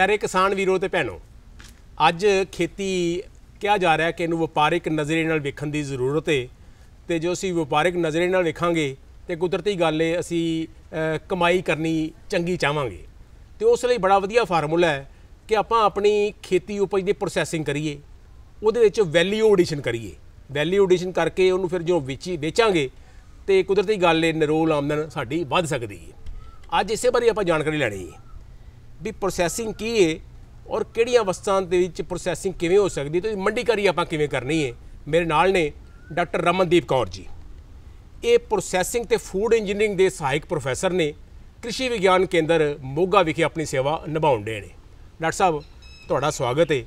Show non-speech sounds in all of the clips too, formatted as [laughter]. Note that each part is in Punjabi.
ਪਿਆਰੇ ਕਿਸਾਨ ਵੀਰੋ ਤੇ ਭੈਣੋ ਅੱਜ ਖੇਤੀ ਕਿਹਾ ਜਾ ਰਿਹਾ ਕਿ ਇਹਨੂੰ ਵਪਾਰਿਕ ਨਜ਼ਰੇ ਨਾਲ ਵੇਖਣ ਦੀ ਜ਼ਰੂਰਤ ਹੈ ਤੇ ਜੋ ਅਸੀਂ ਵਪਾਰਿਕ ਨਜ਼ਰੇ ਨਾਲ ਵੇਖਾਂਗੇ ਤੇ ਕੁਦਰਤੀ ਗੱਲ ਹੈ ਅਸੀਂ ਕਮਾਈ ਕਰਨੀ ਚੰਗੀ ਚਾਹਾਂਗੇ ਤੇ ਉਸ ਲਈ ਬੜਾ ਵਧੀਆ ਫਾਰਮੂਲਾ ਹੈ ਕਿ ਆਪਾਂ ਆਪਣੀ ਖੇਤੀ ਉਪਜ ਦੀ ਪ੍ਰੋਸੈਸਿੰਗ ਕਰੀਏ ਉਹਦੇ ਵਿੱਚ ਵੈਲਿਊ ਐਡੀਸ਼ਨ ਕਰੀਏ ਵੈਲਿਊ ਐਡੀਸ਼ਨ ਕਰਕੇ ਉਹਨੂੰ ਫਿਰ ਜੋ ਵਿਚੀ ਵੇਚਾਂਗੇ ਤੇ ਕੁਦਰਤੀ ਗੱਲ ਹੈ ਨਿਰੋਲ ਆਮਦਨ ਸਾਡੀ ਵੱਧ ਸਕਦੀ ਹੈ ਅੱਜ ਇਸੇ ਬਾਰੇ ਆਪਾਂ ਜਾਣਕਾਰੀ ਲੈਣੀ ਹੈ ਵੀ ਪ੍ਰੋਸੈਸਿੰਗ ਕੀ ਹੈ ਔਰ ਕਿਹੜੀਆਂ ਵਸਤਾਂ ਦੇ ਵਿੱਚ ਪ੍ਰੋਸੈਸਿੰਗ ਕਿਵੇਂ ਹੋ ਸਕਦੀ ਤੇ ਮੰਡੀਕਾਰੀ ਆਪਾਂ ਕਿਵੇਂ ਕਰਨੀ ਹੈ ਮੇਰੇ ਨਾਲ ਨੇ ਡਾਕਟਰ ਰਮਨਦੀਪ ਕੌਰ ਜੀ ਇਹ ਪ੍ਰੋਸੈਸਿੰਗ ਤੇ ਫੂਡ ਇੰਜੀਨੀਅਰਿੰਗ ਦੇ ਸਹਾਇਕ ਪ੍ਰੋਫੈਸਰ ਨੇ ਕ੍ਰਿਸ਼ੀ ਵਿਗਿਆਨ ਕੇਂਦਰ ਮੋਗਾ ਵਿਖੇ ਆਪਣੀ ਸੇਵਾ ਨਿਭਾਉਣ ਦੇ ਨੇ ਡਾਕਟਰ ਸਾਹਿਬ ਤੁਹਾਡਾ ਸਵਾਗਤ ਹੈ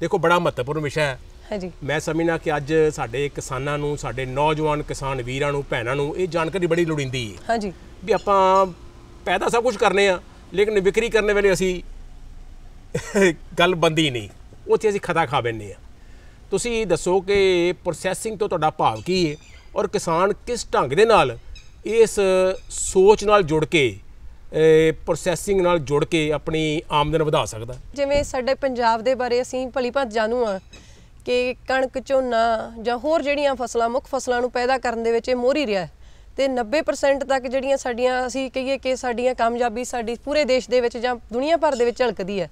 ਦੇਖੋ ਬੜਾ ਮਹੱਤਵਪੂਰਨ ਵਿਸ਼ਾ ਹੈ ਹਾਂਜੀ ਮੈਂ ਸਮਝਣਾ ਕਿ ਅੱਜ ਸਾਡੇ ਕਿਸਾਨਾਂ ਨੂੰ ਸਾਡੇ ਨੌਜਵਾਨ ਕਿਸਾਨ ਵੀਰਾਂ ਨੂੰ ਭੈਣਾਂ ਨੂੰ ਇਹ ਜਾਣਕਾਰੀ ਬੜੀ ਲੋੜੀਂਦੀ ਹੈ ਹਾਂਜੀ ਵੀ ਆਪਾਂ ਪੈਦਾ ਸਭ ਕੁਝ ਕਰਨੇ ਆ ਲੇਕਿਨ ਵਿਕਰੀ ਕਰਨ ਵੇਲੇ ਅਸੀਂ ਗੱਲ ਬੰਦੀ ਨਹੀਂ ਉੱਥੇ ਅਸੀਂ ਖਤਾ ਖਾ ਬੈਨੇ ਆ ਤੁਸੀਂ ਦੱਸੋ ਕਿ ਪ੍ਰੋਸੈਸਿੰਗ ਤੋਂ ਤੁਹਾਡਾ ਭਾਵ ਕੀ ਹੈ ਔਰ ਕਿਸਾਨ ਕਿਸ ਢੰਗ ਦੇ ਨਾਲ ਇਸ ਸੋਚ ਨਾਲ ਜੁੜ ਕੇ ਪ੍ਰੋਸੈਸਿੰਗ ਨਾਲ ਜੁੜ ਕੇ ਆਪਣੀ ਆਮਦਨ ਵਧਾ ਸਕਦਾ ਜਿਵੇਂ ਸਾਡੇ ਪੰਜਾਬ ਦੇ ਬਾਰੇ ਅਸੀਂ ਭਲੀ ਭਾਂਤ ਜਾਣੂ ਆ ਕਿ ਕਣਕ ਝੋਨਾ ਜਾਂ ਹੋਰ ਜਿਹੜੀਆਂ ਫਸਲਾਂ ਮੁੱਖ ਫਸਲਾਂ ਨੂੰ ਪੈਦਾ ਕਰਨ ਦੇ ਵਿੱਚ ਇਹ ਮੋਰੀ ਰਿਹਾ ਤੇ 90% ਤੱਕ ਜਿਹੜੀਆਂ ਸਾਡੀਆਂ ਅਸੀਂ ਕਹੀਏ ਕਿ ਸਾਡੀਆਂ ਕਾਮਯਾਬੀ ਸਾਡੀ ਪੂਰੇ ਦੇਸ਼ ਦੇ ਵਿੱਚ ਜਾਂ ਦੁਨੀਆ ਭਰ ਦੇ ਵਿੱਚ ਝਲਕਦੀ ਹੈ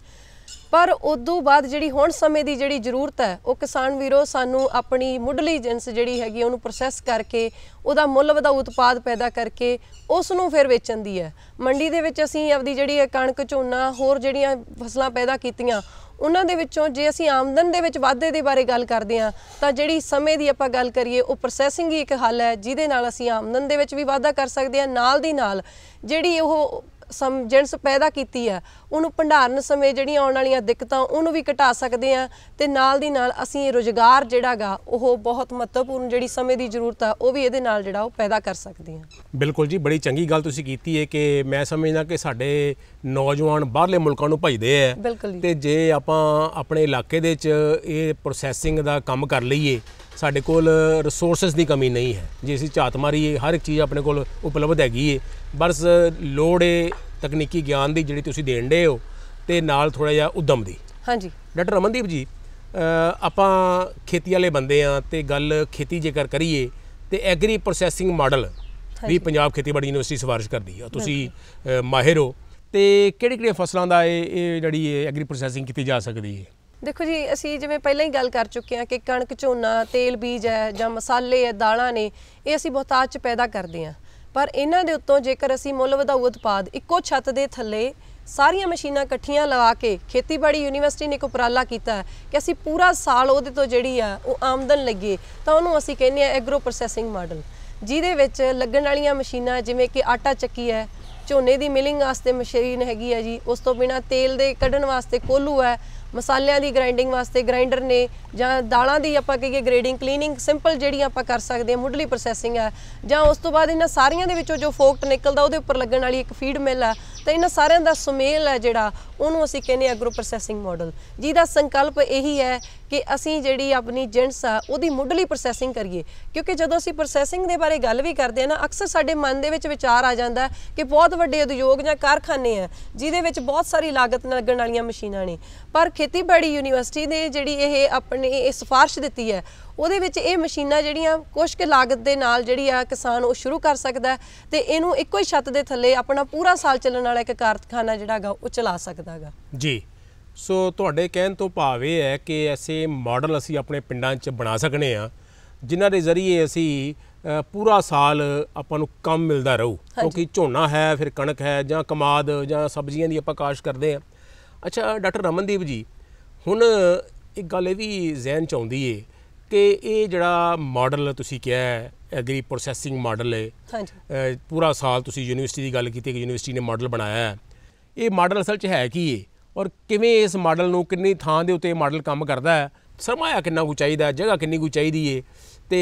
ਪਰ ਉਦੋਂ ਬਾਅਦ ਜਿਹੜੀ ਹੁਣ ਸਮੇਂ ਦੀ ਜਿਹੜੀ ਜ਼ਰੂਰਤ ਹੈ ਉਹ ਕਿਸਾਨ ਵੀਰੋ ਸਾਨੂੰ ਆਪਣੀ ਮੁੱਢਲੀ ਜਿੰਸ ਜਿਹੜੀ ਹੈਗੀ ਉਹਨੂੰ ਪ੍ਰੋਸੈਸ ਕਰਕੇ ਉਹਦਾ ਮੁੱਲ ਵਧਾ ਉਤਪਾਦ ਪੈਦਾ ਕਰਕੇ ਉਸ ਨੂੰ ਫਿਰ ਵੇਚਣ ਦੀ ਹੈ ਮੰਡੀ ਦੇ ਵਿੱਚ ਅਸੀਂ ਆਪਦੀ ਜਿਹੜੀ ਕਣਕ ਝੋਨਾ ਹੋਰ ਜਿਹੜੀਆਂ ਫਸਲਾਂ ਪੈਦਾ ਕੀਤੀਆਂ ਉਹਨਾਂ ਦੇ ਵਿੱਚੋਂ ਜੇ ਅਸੀਂ ਆਮਦਨ ਦੇ ਵਿੱਚ ਵਾਧੇ ਦੇ ਬਾਰੇ ਗੱਲ ਕਰਦੇ ਹਾਂ ਤਾਂ ਜਿਹੜੀ ਸਮੇਂ ਦੀ ਆਪਾਂ ਗੱਲ ਕਰੀਏ ਉਹ ਪ੍ਰੋਸੈਸਿੰਗ ਹੀ ਇੱਕ ਹੱਲ ਹੈ ਜਿਹਦੇ ਨਾਲ ਅਸੀਂ ਆਮਦਨ ਦੇ ਵਿੱਚ ਵੀ ਵਾਧਾ ਕਰ ਸਕਦੇ ਹਾਂ ਨਾਲ ਦੀ ਨਾਲ ਜਿਹੜੀ ਉਹ ਸਮਝਣਸ ਪੈਦਾ ਕੀਤੀ ਆ ਉਹਨੂੰ ਭੰਡਾਰਨ ਸਮੇਂ ਜਿਹੜੀਆਂ ਆਉਣ ਵਾਲੀਆਂ ਦਿੱਕਤਾਂ ਉਹਨੂੰ ਵੀ ਘਟਾ ਸਕਦੇ ਆ ਤੇ ਨਾਲ ਦੀ ਨਾਲ ਅਸੀਂ ਇਹ ਰੋਜ਼ਗਾਰ ਜਿਹੜਾਗਾ ਉਹ ਬਹੁਤ ਮਹੱਤਵਪੂਰਨ ਜਿਹੜੀ ਸਮੇਂ ਦੀ ਜ਼ਰੂਰਤ ਆ ਉਹ ਵੀ ਇਹਦੇ ਨਾਲ ਜਿਹੜਾ ਉਹ ਪੈਦਾ ਕਰ ਸਕਦੇ ਆ ਬਿਲਕੁਲ ਜੀ ਬੜੀ ਚੰਗੀ ਗੱਲ ਤੁਸੀਂ ਕੀਤੀ ਹੈ ਕਿ ਮੈਂ ਸਮਝਦਾ ਕਿ ਸਾਡੇ ਨੌਜਵਾਨ ਬਾਹਰਲੇ ਮੁਲਕਾਂ ਨੂੰ ਭਜਦੇ ਆ ਤੇ ਜੇ ਆਪਾਂ ਆਪਣੇ ਇਲਾਕੇ ਦੇ ਵਿੱਚ ਇਹ ਪ੍ਰੋਸੈਸਿੰਗ ਦਾ ਕੰਮ ਕਰ ਲਈਏ ਸਾਡੇ ਕੋਲ ਰਿਸੋਰਸਸ ਦੀ ਕਮੀ ਨਹੀਂ ਹੈ ਜੇ ਅਸੀਂ ਝਾਤ ਮਾਰੀਏ ਹਰ ਇੱਕ ਚੀਜ਼ ਆਪਣੇ ਕੋਲ ਉਪਲਬਧ ਹੈਗੀ ਏ ਬਸ ਲੋੜ ਏ ਤਕਨੀਕੀ ਗਿਆਨ ਦੀ ਜਿਹੜੀ ਤੁਸੀਂ ਦੇਣ ਦੇ ਹੋ ਤੇ ਨਾਲ ਥੋੜਾ ਜਿਹਾ ਉਦਮ ਦੀ ਹਾਂਜੀ ਡਾਕਟਰ ਰਮਨਦੀਪ ਜੀ ਆਪਾਂ ਖੇਤੀ ਵਾਲੇ ਬੰਦੇ ਆ ਤੇ ਗੱਲ ਖੇਤੀ ਜੇਕਰ ਕਰੀਏ ਤੇ ਐਗਰੀ ਪ੍ਰੋਸੈਸਿੰਗ ਮਾਡਲ ਵੀ ਪੰਜਾਬ ਖੇਤੀਬਾੜੀ ਯੂਨੀਵਰਸਿਟੀ ਸਿਫਾਰਿਸ਼ ਕਰਦੀ ਆ ਤੁਸੀਂ ਮਾਹਿਰ ਹੋ ਤੇ ਕਿਹੜੀ ਕਿਹੜੀਆਂ ਫਸਲਾਂ ਦਾ ਇਹ ਜਿਹੜੀ ਐਗਰੀ ਪ੍ਰੋਸੈਸਿੰਗ ਕੀਤੀ ਜਾ ਸਕਦੀ ਹੈ ਦੇਖੋ ਜੀ ਅਸੀਂ ਜਿਵੇਂ ਪਹਿਲਾਂ ਹੀ ਗੱਲ ਕਰ ਚੁੱਕੇ ਹਾਂ ਕਿ ਕਣਕ ਝੋਨਾ ਤੇਲ ਬੀਜ ਹੈ ਜਾਂ ਮਸਾਲੇ ਹੈ ਦਾਲਾਂ ਨੇ ਇਹ ਅਸੀਂ ਬਹੁਤਾਤ ਚ ਪੈਦਾ ਕਰਦੇ ਹਾਂ ਪਰ ਇਹਨਾਂ ਦੇ ਉੱਤੋਂ ਜੇਕਰ ਅਸੀਂ ਮੁੱਲ ਵਧਾਉ ਉਤਪਾਦ ਇੱਕੋ ਛੱਤ ਦੇ ਥੱਲੇ ਸਾਰੀਆਂ ਮਸ਼ੀਨਾਂ ਇਕੱਠੀਆਂ ਲਵਾ ਕੇ ਖੇਤੀਬਾੜੀ ਯੂਨੀਵਰਸਿਟੀ ਨੇ ਇੱਕ ਉਪਰਾਲਾ ਕੀਤਾ ਹੈ ਕਿ ਅਸੀਂ ਪੂਰਾ ਸਾਲ ਉਹਦੇ ਤੋਂ ਜਿਹੜੀ ਆ ਉਹ ਆਮਦਨ ਲੱਗੇ ਤਾਂ ਉਹਨੂੰ ਅਸੀਂ ਕਹਿੰਦੇ ਆ ਐਗਰੋ ਪ੍ਰੋਸੈਸਿੰਗ ਮਾਡਲ ਜਿਹਦੇ ਵਿੱਚ ਲੱਗਣ ਵਾਲੀਆਂ ਮਸ਼ੀਨਾਂ ਜਿਵੇਂ ਕਿ ਆਟਾ ਚੱਕੀ ਹੈ ਝੋਨੇ ਦੀ ਮਿਲਿੰਗ ਵਾਸਤੇ ਮਸ਼ੀਨ ਹੈਗੀ ਆ ਜੀ ਉਸ ਤੋਂ ਬਿਨਾ ਤੇਲ ਦੇ ਕੱਢਣ ਵਾਸਤੇ ਕੋਲੂ ਹੈ ਮਸਾਲਿਆਂ ਦੀ ਗ੍ਰਾਈਂਡਿੰਗ ਵਾਸਤੇ ਗ੍ਰਾਈਂਡਰ ਨੇ ਜਾਂ ਦਾਲਾਂ ਦੀ ਆਪਾਂ ਕਹੀਏ ਗ੍ਰੇਡਿੰਗ ਕਲੀਨਿੰਗ ਸਿੰਪਲ ਜਿਹੜੀ ਆਪਾਂ ਕਰ ਸਕਦੇ ਹਾਂ ਮੁੱਢਲੀ ਪ੍ਰੋਸੈਸਿੰਗ ਆ ਜਾਂ ਉਸ ਤੋਂ ਬਾਅਦ ਇਹਨਾਂ ਸਾਰੀਆਂ ਦੇ ਵਿੱਚੋਂ ਜੋ ਫੋਕਟ ਨਿਕਲਦਾ ਉਹਦੇ ਉੱਪਰ ਲੱਗਣ ਵਾਲੀ ਇੱਕ ਫੀਡ ਮਿਲ ਆ ਤਾਂ ਇਹਨਾਂ ਸਾਰਿਆਂ ਦਾ ਸੁਮੇਲ ਹੈ ਜਿਹੜਾ ਉਹਨੂੰ ਅਸੀਂ ਕਹਿੰਦੇ ਐਗਰੋ ਪ੍ਰੋਸੈਸਿੰਗ ਮਾਡਲ ਜਿਹਦਾ ਸੰਕਲਪ ਇਹੀ ਹੈ ਕਿ ਅਸੀਂ ਜਿਹੜੀ ਆਪਣੀ ਜਿੰਸ ਆ ਉਹਦੀ ਮੁੱਢਲੀ ਪ੍ਰੋਸੈਸਿੰਗ ਕਰੀਏ ਕਿਉਂਕਿ ਜਦੋਂ ਅਸੀਂ ਪ੍ਰੋਸੈਸਿੰਗ ਦੇ ਬਾਰੇ ਗੱਲ ਵੀ ਕਰਦੇ ਆ ਨਾ ਅਕਸਰ ਸਾਡੇ ਮਨ ਦੇ ਵਿੱਚ ਵਿਚਾਰ ਆ ਜਾਂਦਾ ਕਿ ਬਹੁਤ ਵੱਡੇ ਉਦਯੋਗ ਜਾਂ ਕਾਰਖਾਨੇ ਆ ਜਿਹਦੇ ਵਿੱਚ ਬਹੁਤ ਸਾਰੀ ਲਾਗਤ ਲੱਗਣ ਵਾਲੀਆਂ ਮਸ਼ੀਨਾਂ ਨੇ ਪਰ ਖੇਤੀਬਾੜੀ ਯੂਨੀਵਰਸਿਟੀ ਨੇ ਜਿਹੜੀ ਇਹ ਆਪਣੇ ਇਹ ਸਿਫਾਰਿਸ਼ ਦਿੱਤੀ ਹੈ ਉਹਦੇ ਵਿੱਚ ਇਹ ਮਸ਼ੀਨਾਂ ਜਿਹੜੀਆਂ ਕੁਝ ਕੁ ਲਾਗਤ ਦੇ ਨਾਲ ਜਿਹੜੀ ਆ ਕਿਸਾਨ ਉਹ ਸ਼ੁਰੂ ਕਰ ਸਕਦਾ ਤੇ ਇਹਨੂੰ ਇੱਕੋ ਹੀ ਛੱਤ ਦੇ ਥੱਲੇ ਆਪਣਾ ਪੂਰਾ ਸਾਲ ਚੱਲਣ ਵਾਲਾ ਇੱਕ ਕਾਰਖਾਨਾ ਜਿਹੜਾਗਾ ਉਹ ਚਲਾ ਸਕਦਾਗਾ ਜੀ ਸੋ ਤੁਹਾਡੇ ਕਹਿਣ ਤੋਂ ਭਾਵ ਇਹ ਹੈ ਕਿ ਐਸੇ ਮਾਡਲ ਅਸੀਂ ਆਪਣੇ ਪਿੰਡਾਂ 'ਚ ਬਣਾ ਸਕਨੇ ਆ ਜਿਨ੍ਹਾਂ ਦੇ ਜ਼ਰੀਏ ਅਸੀਂ ਪੂਰਾ ਸਾਲ ਆਪਾਂ ਨੂੰ ਕੰਮ ਮਿਲਦਾ ਰਹੂ ਕਿਉਂਕਿ ਝੋਨਾ ਹੈ ਫਿਰ ਕਣਕ ਹੈ ਜਾਂ ਕਮਾਦ ਜਾਂ ਸਬਜ਼ੀਆਂ ਦੀ ਆਪਾਂ ਕਾਸ਼ ਕਰਦੇ ਆ ਅੱਛਾ ਡਾਕਟਰ ਰਮਨਦੀਪ ਜੀ ਹੁਣ ਇੱਕ ਗੱਲ ਇਹ ਵੀ ਜ਼ਹਿਨ ਚ ਆਉਂਦੀ ਏ ਕਿ ਇਹ ਜਿਹੜਾ ਮਾਡਲ ਤੁਸੀਂ ਕਿਹਾ ਹੈ ਐਗਰੀ ਪ੍ਰੋਸੈਸਿੰਗ ਮਾਡਲ ਹੈ ਹਾਂਜੀ ਪੂਰਾ ਸਾਲ ਤੁਸੀਂ ਯੂਨੀਵਰਸਿਟੀ ਦੀ ਗੱਲ ਕੀਤੀ ਕਿ ਯੂਨੀਵਰਸਿਟੀ ਨੇ ਮਾਡਲ ਬਣਾਇਆ ਹੈ ਇਹ ਮਾਡਲ ਅਸਲ 'ਚ ਹੈ ਕੀ ਹੈ ਔਰ ਕਿਵੇਂ ਇਸ ਮਾਡਲ ਨੂੰ ਕਿੰਨੀ ਥਾਂ ਦੇ ਉੱਤੇ ਮਾਡਲ ਕੰਮ ਕਰਦਾ ਹੈ ਸਰਮਾਇਆ ਕਿੰਨਾ ਕੁ ਚਾਹੀਦਾ ਹੈ ਜਗ੍ਹਾ ਕਿੰਨੀ ਕੁ ਚਾਹੀਦੀ ਹੈ ਤੇ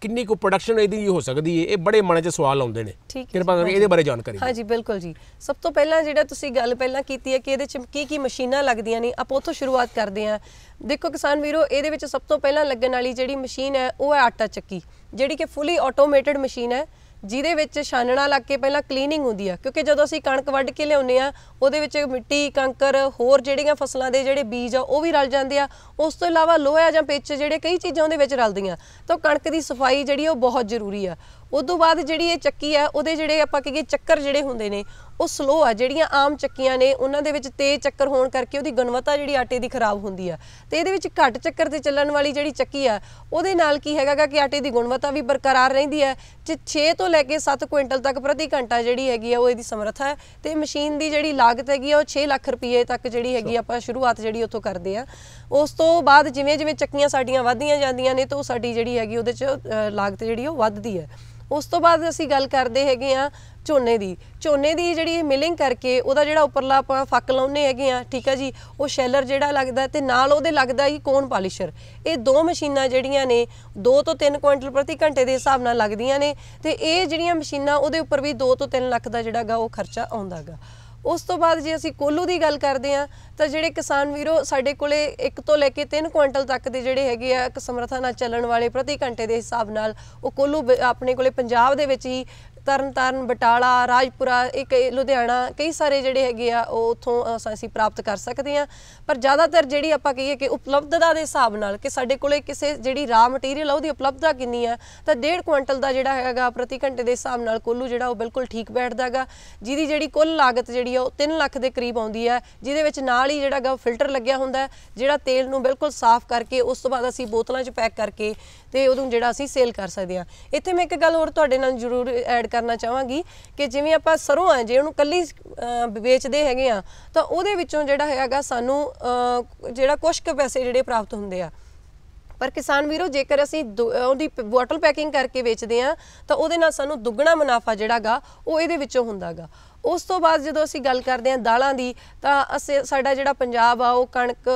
ਕਿੰਨੀ ਕੁ ਪ੍ਰੋਡਕਸ਼ਨ ਇਹਦੀ ਹੋ ਸਕਦੀ ਹੈ ਇਹ ਬੜੇ ਮਨ 'ਚ ਸਵਾਲ ਆਉਂਦੇ ਨੇ ਕਿਰਪਾ ਕਰਕੇ ਇਹਦੇ ਬਾਰੇ ਜਾਣਕਾਰੀ ਹਾਂਜੀ ਬਿਲਕੁਲ ਜੀ ਸਭ ਤੋਂ ਪਹਿਲਾਂ ਜਿਹੜਾ ਤੁਸੀਂ ਗੱਲ ਪਹਿਲਾਂ ਕੀਤੀ ਹੈ ਕਿ ਇਹਦੇ 'ਚ ਕੀ ਕੀ ਮਸ਼ੀਨਾਂ ਲੱਗਦੀਆਂ ਨੇ ਆਪਾਂ ਉੱਥੋਂ ਸ਼ੁਰੂਆਤ ਕਰਦੇ ਹਾਂ ਦੇਖੋ ਕਿਸਾਨ ਵੀਰੋ ਇਹਦੇ ਵਿੱਚ ਸਭ ਤੋਂ ਪਹਿਲਾਂ ਲੱਗਣ ਵਾਲੀ ਜਿਹੜੀ ਮਸ਼ੀਨ ਹੈ ਉਹ ਹੈ ਆਟਾ ਚੱਕੀ ਜਿਹੜੀ ਕਿ ਫੁੱਲੀ ਆਟੋਮੇਟਿਡ ਮਸ਼ੀਨ ਹੈ ਜਿਹਦੇ ਵਿੱਚ ਛਾਨਣਾ ਲੱਗ ਕੇ ਪਹਿਲਾਂ ਕਲੀਨਿੰਗ ਹੁੰਦੀ ਆ ਕਿਉਂਕਿ ਜਦੋਂ ਅਸੀਂ ਕਣਕ ਵੱਢ ਕੇ ਲਿਆਉਂਦੇ ਆ ਉਹਦੇ ਵਿੱਚ ਮਿੱਟੀ ਕੰਕਰ ਹੋਰ ਜਿਹੜੀਆਂ ਫਸਲਾਂ ਦੇ ਜਿਹੜੇ ਬੀਜ ਆ ਉਹ ਵੀ ਰਲ ਜਾਂਦੇ ਆ ਉਸ ਤੋਂ ਇਲਾਵਾ ਲੋਹਾ ਜਾਂ ਪਿੱਚ ਜਿਹੜੇ ਕਈ ਚੀਜ਼ਾਂ ਉਹਦੇ ਵਿੱਚ ਰਲਦੀਆਂ ਤਾਂ ਕਣਕ ਦੀ ਸਫਾਈ ਜਿਹੜੀ ਉਹ ਬਹੁਤ ਜ਼ਰੂਰੀ ਆ ਉਸ ਤੋਂ ਬਾਅਦ ਜਿਹੜੀ ਇਹ ਚੱਕੀ ਆ ਉਹਦੇ ਜਿਹੜੇ ਆਪਾਂ ਕਹੀਏ ਚੱਕਰ ਜਿਹੜੇ ਹੁੰਦੇ ਨੇ ਉਹ ਸਲੋ ਆ ਜਿਹੜੀਆਂ ਆਮ ਚੱਕੀਆਂ ਨੇ ਉਹਨਾਂ ਦੇ ਵਿੱਚ ਤੇਜ਼ ਚੱਕਰ ਹੋਣ ਕਰਕੇ ਉਹਦੀ ਗੁਣਵੱਤਾ ਜਿਹੜੀ ਆਟੇ ਦੀ ਖਰਾਬ ਹੁੰਦੀ ਆ ਤੇ ਇਹਦੇ ਵਿੱਚ ਘੱਟ ਚੱਕਰ ਤੇ ਚੱਲਣ ਵਾਲੀ ਜਿਹੜੀ ਚੱਕੀ ਆ ਉਹਦੇ ਨਾਲ ਕੀ ਹੈਗਾਗਾ ਕਿ ਆਟੇ ਦੀ ਗੁਣਵੱਤਾ ਵੀ ਬਰਕਰਾਰ ਰਹਿੰਦੀ ਹੈ ਜੇ 6 ਤੋਂ ਲੈ ਕੇ 7 ਕੁਇੰਟਲ ਤੱਕ ਪ੍ਰਤੀ ਘੰਟਾ ਜਿਹੜੀ ਹੈਗੀ ਆ ਉਹ ਇਹਦੀ ਸਮਰੱਥਾ ਹੈ ਤੇ ਮਸ਼ੀਨ ਦੀ ਜਿਹੜੀ ਲਾਗਤ ਹੈਗੀ ਆ ਉਹ 6 ਲੱਖ ਰੁਪਏ ਤੱਕ ਜਿਹੜੀ ਹੈਗੀ ਆਪਾਂ ਸ਼ੁਰੂਆਤ ਜਿਹੜੀ ਉੱਥੋਂ ਕਰਦੇ ਆ ਉਸ ਤੋਂ ਬਾਅਦ ਜਿਵੇਂ ਜਿਵੇਂ ਚੱਕੀਆਂ ਸਾਡੀਆਂ ਵਧਦੀਆਂ ਜਾਂਦੀਆਂ ਨੇ ਤਾਂ ਉਹ ਸਾਡੀ ਜਿਹੜੀ ਹੈਗੀ ਉਹਦੇ ਚ ਲਾਗਤ ਜਿਹੜੀ ਉਹ ਵੱਧਦੀ ਹੈ ਉਸ ਤੋਂ ਬਾਅਦ ਅਸੀਂ ਗੱਲ ਕਰਦੇ ਹੈਗੇ ਆ ਝੋਨੇ ਦੀ ਝੋਨੇ ਦੀ ਜਿਹੜੀ ਮਿਲਿੰਗ ਕਰਕੇ ਉਹਦਾ ਜਿਹੜਾ ਉੱਪਰਲਾ ਆਪਾਂ ਫੱਕ ਲਾਉਨੇ ਹੈਗੇ ਆ ਠੀਕ ਆ ਜੀ ਉਹ ਸ਼ੈਲਰ ਜਿਹੜਾ ਲੱਗਦਾ ਤੇ ਨਾਲ ਉਹਦੇ ਲੱਗਦਾ ਹੀ ਕੋਨ ਪਾਲਿਸ਼ਰ ਇਹ ਦੋ ਮਸ਼ੀਨਾਂ ਜਿਹੜੀਆਂ ਨੇ 2 ਤੋਂ 3 ਕੁਇੰਟਲ ਪ੍ਰਤੀ ਘੰਟੇ ਦੇ ਹਿਸਾਬ ਨਾਲ ਲੱਗਦੀਆਂ ਨੇ ਤੇ ਇਹ ਜਿਹੜੀਆਂ ਮਸ਼ੀਨਾਂ ਉਹਦੇ ਉੱਪਰ ਵੀ 2 ਤੋਂ 3 ਲੱਖ ਦਾ ਜਿਹੜਾਗਾ ਉਹ ਖਰਚਾ ਆਉਂਦਾਗਾ ਉਸ ਤੋਂ ਬਾਅਦ ਜੇ ਅਸੀਂ ਕੋਲੂ ਦੀ ਗੱਲ ਕਰਦੇ ਆ ਤਾਂ ਜਿਹੜੇ ਕਿਸਾਨ ਵੀਰੋ ਸਾਡੇ ਕੋਲੇ 1 ਤੋਂ ਲੈ ਕੇ 3 ਕੁਇੰਟਲ ਤੱਕ ਦੇ ਜਿਹੜੇ ਹੈਗੇ ਆ ਇੱਕ ਸਮਰਥਾ ਨਾਲ ਚੱਲਣ ਵਾਲੇ ਪ੍ਰਤੀ ਘੰਟੇ ਦੇ ਹਿਸਾਬ ਨਾਲ ਉਹ ਕੋਲੂ ਆਪਣੇ ਕੋਲੇ ਪੰਜਾਬ ਦੇ ਵਿੱਚ ਹੀ ਤਰਨਤਾਰਨ ਬਟਾਲਾ ਰਾਜਪੁਰਾ ਇੱਕ ਲੁਧਿਆਣਾ ਕਈ ਸਾਰੇ ਜਿਹੜੇ ਹੈਗੇ ਆ ਉਹ ਉਥੋਂ ਅਸੀਂ ਪ੍ਰਾਪਤ ਕਰ ਸਕਦੇ ਆ ਪਰ ਜ਼ਿਆਦਾਤਰ ਜਿਹੜੀ ਆਪਾਂ ਕਹੀਏ ਕਿ ਉਪਲਬਧਤਾ ਦੇ ਹਿਸਾਬ ਨਾਲ ਕਿ ਸਾਡੇ ਕੋਲੇ ਕਿਸੇ ਜਿਹੜੀ ਰਾ ਮਟੀਰੀਅਲ ਆ ਉਹਦੀ ਉਪਲਬਧਤਾ ਕਿੰਨੀ ਆ ਤਾਂ 1.5 ਕੁਇੰਟਲ ਦਾ ਜਿਹੜਾ ਹੈਗਾ ਪ੍ਰਤੀ ਘੰਟੇ ਦੇ ਹਿਸਾਬ ਨਾਲ ਕੋਲੂ ਜਿਹੜਾ ਉਹ ਬਿਲਕੁਲ ਠੀਕ ਬੈਠਦਾਗਾ ਜਿਹਦੀ ਜਿਹੜੀ ਕੁੱਲ ਲਾਗਤ ਜਿਹੜੀ ਆ ਉਹ 3 ਲੱਖ ਦੇ ਕਰੀਬ ਆਉਂਦੀ ਆ ਜਿਹਦੇ ਵਿੱਚ ਨਾਲ ਹੀ ਜਿਹੜਾਗਾ ਫਿਲਟਰ ਲੱਗਿਆ ਹੁੰਦਾ ਜਿਹੜਾ ਤੇਲ ਨੂੰ ਬਿਲਕੁਲ ਸਾਫ਼ ਕਰਕੇ ਉਸ ਤੋਂ ਬਾਅਦ ਅਸੀਂ ਬੋਤਲਾਂ 'ਚ ਪੈਕ ਕਰਕੇ ਤੇ ਉਹਨੂੰ ਜਿਹੜਾ ਅਸੀਂ ਸੇਲ ਕਰ ਸਕਦੇ ਆ ਇੱਥੇ ਮੈਂ ਇੱਕ ਗੱਲ ਹੋਰ ਤੁਹਾਡੇ ਨਾਲ ਜ਼ਰੂਰ ਐਡ ਕਰਨਾ ਚਾਹਾਂਗੀ ਕਿ ਜਿਵੇਂ ਆਪਾਂ ਸਰੋਂ ਆ ਜੇ ਉਹਨੂੰ ਕੱਲੀ ਵੇਚਦੇ ਹੈਗੇ ਆ ਤਾਂ ਉਹਦੇ ਵਿੱਚੋਂ ਜਿਹੜਾ ਹੈਗਾ ਸਾਨੂੰ ਜਿਹੜਾ ਕੁਝ ਕੁ ਪੈਸੇ ਜਿਹੜੇ ਪ੍ਰਾਪਤ ਹੁੰਦੇ ਆ ਪਰ ਕਿਸਾਨ ਵੀਰੋ ਜੇਕਰ ਅਸੀਂ ਉਹਦੀ ਬੋਟਲ ਪੈਕਿੰਗ ਕਰਕੇ ਵੇਚਦੇ ਆ ਤਾਂ ਉਹਦੇ ਨਾਲ ਸਾਨੂੰ ਦੁੱਗਣਾ ਮੁਨਾਫਾ ਜਿਹੜਾਗਾ ਉਹ ਇਹਦੇ ਵਿੱਚੋਂ ਹੁੰਦਾਗਾ ਉਸ ਤੋਂ ਬਾਅਦ ਜਦੋਂ ਅਸੀਂ ਗੱਲ ਕਰਦੇ ਆ ਦਾਲਾਂ ਦੀ ਤਾਂ ਅਸੀਂ ਸਾਡਾ ਜਿਹੜਾ ਪੰਜਾਬ ਆ ਉਹ ਕਣਕ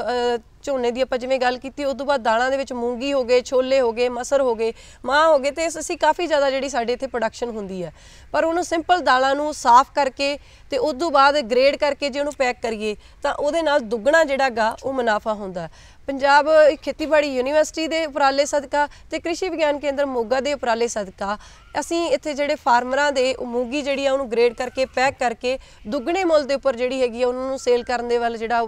ਝੋਨੇ ਦੀ ਆਪਾਂ ਜਿਵੇਂ ਗੱਲ ਕੀਤੀ ਉਸ ਤੋਂ ਬਾਅਦ ਦਾਲਾਂ ਦੇ ਵਿੱਚ ਮੂੰਗੀ ਹੋ ਗਏ ਛੋਲੇ ਹੋ ਗਏ ਮਸਰ ਹੋ ਗਏ ਮਾਂ ਹੋ ਗਏ ਤੇ ਇਸ ਅਸੀਂ ਕਾਫੀ ਜ਼ਿਆਦਾ ਜਿਹੜੀ ਸਾਡੇ ਇੱਥੇ ਪ੍ਰੋਡਕਸ਼ਨ ਹੁੰਦੀ ਹੈ ਪਰ ਉਹਨੂੰ ਸਿੰਪਲ ਦਾਲਾਂ ਨੂੰ ਸਾਫ਼ ਕਰਕੇ ਤੇ ਉਸ ਤੋਂ ਬਾਅਦ ਗ੍ਰੇਡ ਕਰਕੇ ਜੇ ਉਹਨੂੰ ਪੈਕ ਕਰੀਏ ਤਾਂ ਉਹਦੇ ਨਾਲ ਦੁੱਗਣਾ ਜਿਹੜਾਗਾ ਉਹ ਮੁਨਾਫਾ ਹੁੰਦਾ ਪੰਜਾਬ ਖੇਤੀਬਾੜੀ ਯੂਨੀਵਰਸਿਟੀ ਦੇ ਉਪਰਾਲੇ ਸਦਕਾ ਤੇ ਕ੍ਰਿਸ਼ੀ ਵਿਗਿਆਨ ਕੇਂਦਰ ਮੋਗਾ ਦੇ ਉਪਰਾਲੇ ਸਦਕਾ ਅਸੀਂ ਇੱਥੇ ਜਿਹੜੇ ਫਾਰਮਰਾਂ ਦੇ ਮੂੰਗੀ ਜਿਹੜੀ ਆ ਉਹਨੂੰ ਗ੍ਰੇਡ ਕਰਕੇ ਪੈਕ ਕਰਕੇ ਦੁੱਗਣੇ ਮੁੱਲ ਦੇ ਉੱਪਰ ਜਿਹੜੀ ਹੈਗੀ ਆ ਉਹਨਾਂ ਨੂੰ ਸੇਲ ਕਰਨ ਦੇ ਵੱਲ ਜਿਹੜਾ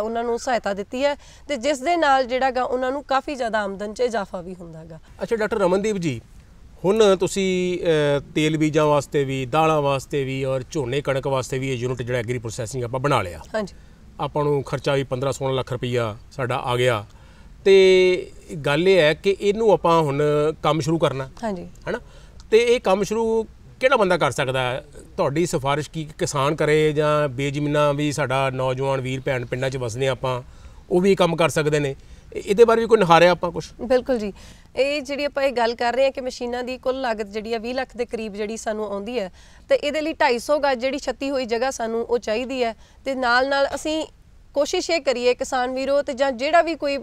ਉਹਨਾਂ ਨੂੰ ਸਹਾਇਤਾ ਦਿੱਤੀ ਹੈ ਤੇ ਜਿਸ ਦੇ ਨਾਲ ਜਿਹੜਾਗਾ ਉਹਨਾਂ ਨੂੰ ਕਾਫੀ ਜ਼ਿਆਦਾ ਆਮਦਨ 'ਚ ਇਜ਼ਾਫਾ ਵੀ ਹੁੰਦਾਗਾ ਅੱਛਾ ਡਾਕਟਰ ਰਮਨਦੀਪ ਜੀ ਹੁਣ ਤੁਸੀਂ ਤੇਲ ਬੀਜਾਂ ਵਾਸਤੇ ਵੀ ਦਾਲਾਂ ਵਾਸਤੇ ਵੀ ਔਰ ਝੋਨੇ ਕਣਕ ਵਾਸਤੇ ਵੀ ਇਹ ਯੂਨਿਟ ਜਿਹੜਾ ਐਗਰੀ ਪ੍ਰੋਸੈਸਿੰਗ ਆਪਾਂ ਬਣਾ ਲਿਆ ਹਾਂਜੀ ਆਪਾਂ ਨੂੰ ਖਰਚਾ ਵੀ 15-16 ਲੱਖ ਰੁਪਈਆ ਸਾਡਾ ਆ ਗਿਆ ਤੇ ਗੱਲ ਇਹ ਹੈ ਕਿ ਇਹਨੂੰ ਆਪਾਂ ਹੁਣ ਕੰਮ ਸ਼ੁਰੂ ਕਰਨਾ ਹਾਂਜੀ ਹੈਨਾ ਤੇ ਇਹ ਕੰਮ ਸ਼ੁਰੂ ਕਿਹੜਾ ਬੰਦਾ ਕਰ ਸਕਦਾ ਤੁਹਾਡੀ ਸਿਫਾਰਿਸ਼ ਕੀ ਕਿਸਾਨ ਕਰੇ ਜਾਂ ਬੇਜ਼ਮੀਨਾ ਵੀ ਸਾਡਾ ਨੌਜਵਾਨ ਵੀਰ ਭੈਣ ਪਿੰਡਾਂ 'ਚ ਵਸਦੇ ਆਪਾਂ ਉਹ ਵੀ ਕੰਮ ਕਰ ਸਕਦੇ ਨੇ ਇਹਦੇ ਬਾਰੇ ਵੀ ਕੋਈ ਨਿਹਾਰਿਆ ਆਪਾਂ ਕੁਝ ਬਿਲਕੁਲ ਜੀ ਇਹ ਜਿਹੜੀ ਆਪਾਂ ਇਹ ਗੱਲ ਕਰ ਰਹੇ ਹਾਂ ਕਿ ਮਸ਼ੀਨਾਂ ਦੀ ਕੁੱਲ ਲਾਗਤ ਜਿਹੜੀ ਆ 20 ਲੱਖ ਦੇ ਕਰੀਬ ਜਿਹੜੀ ਸਾਨੂੰ ਆਉਂਦੀ ਹੈ ਤੇ ਇਹਦੇ ਲਈ 250 ਗੱਜ ਜਿਹੜੀ ਛੱਤੀ ਹੋਈ ਜਗ੍ਹਾ ਸਾਨੂੰ ਉਹ ਚਾਹੀਦੀ ਹੈ ਤੇ ਨਾਲ ਨਾਲ ਅਸੀਂ ਕੋਸ਼ਿਸ਼ ਇਹ ਕਰੀਏ ਕਿਸਾਨ ਵੀਰੋ ਤੇ ਜਾਂ ਜਿਹੜਾ ਵੀ ਕੋਈ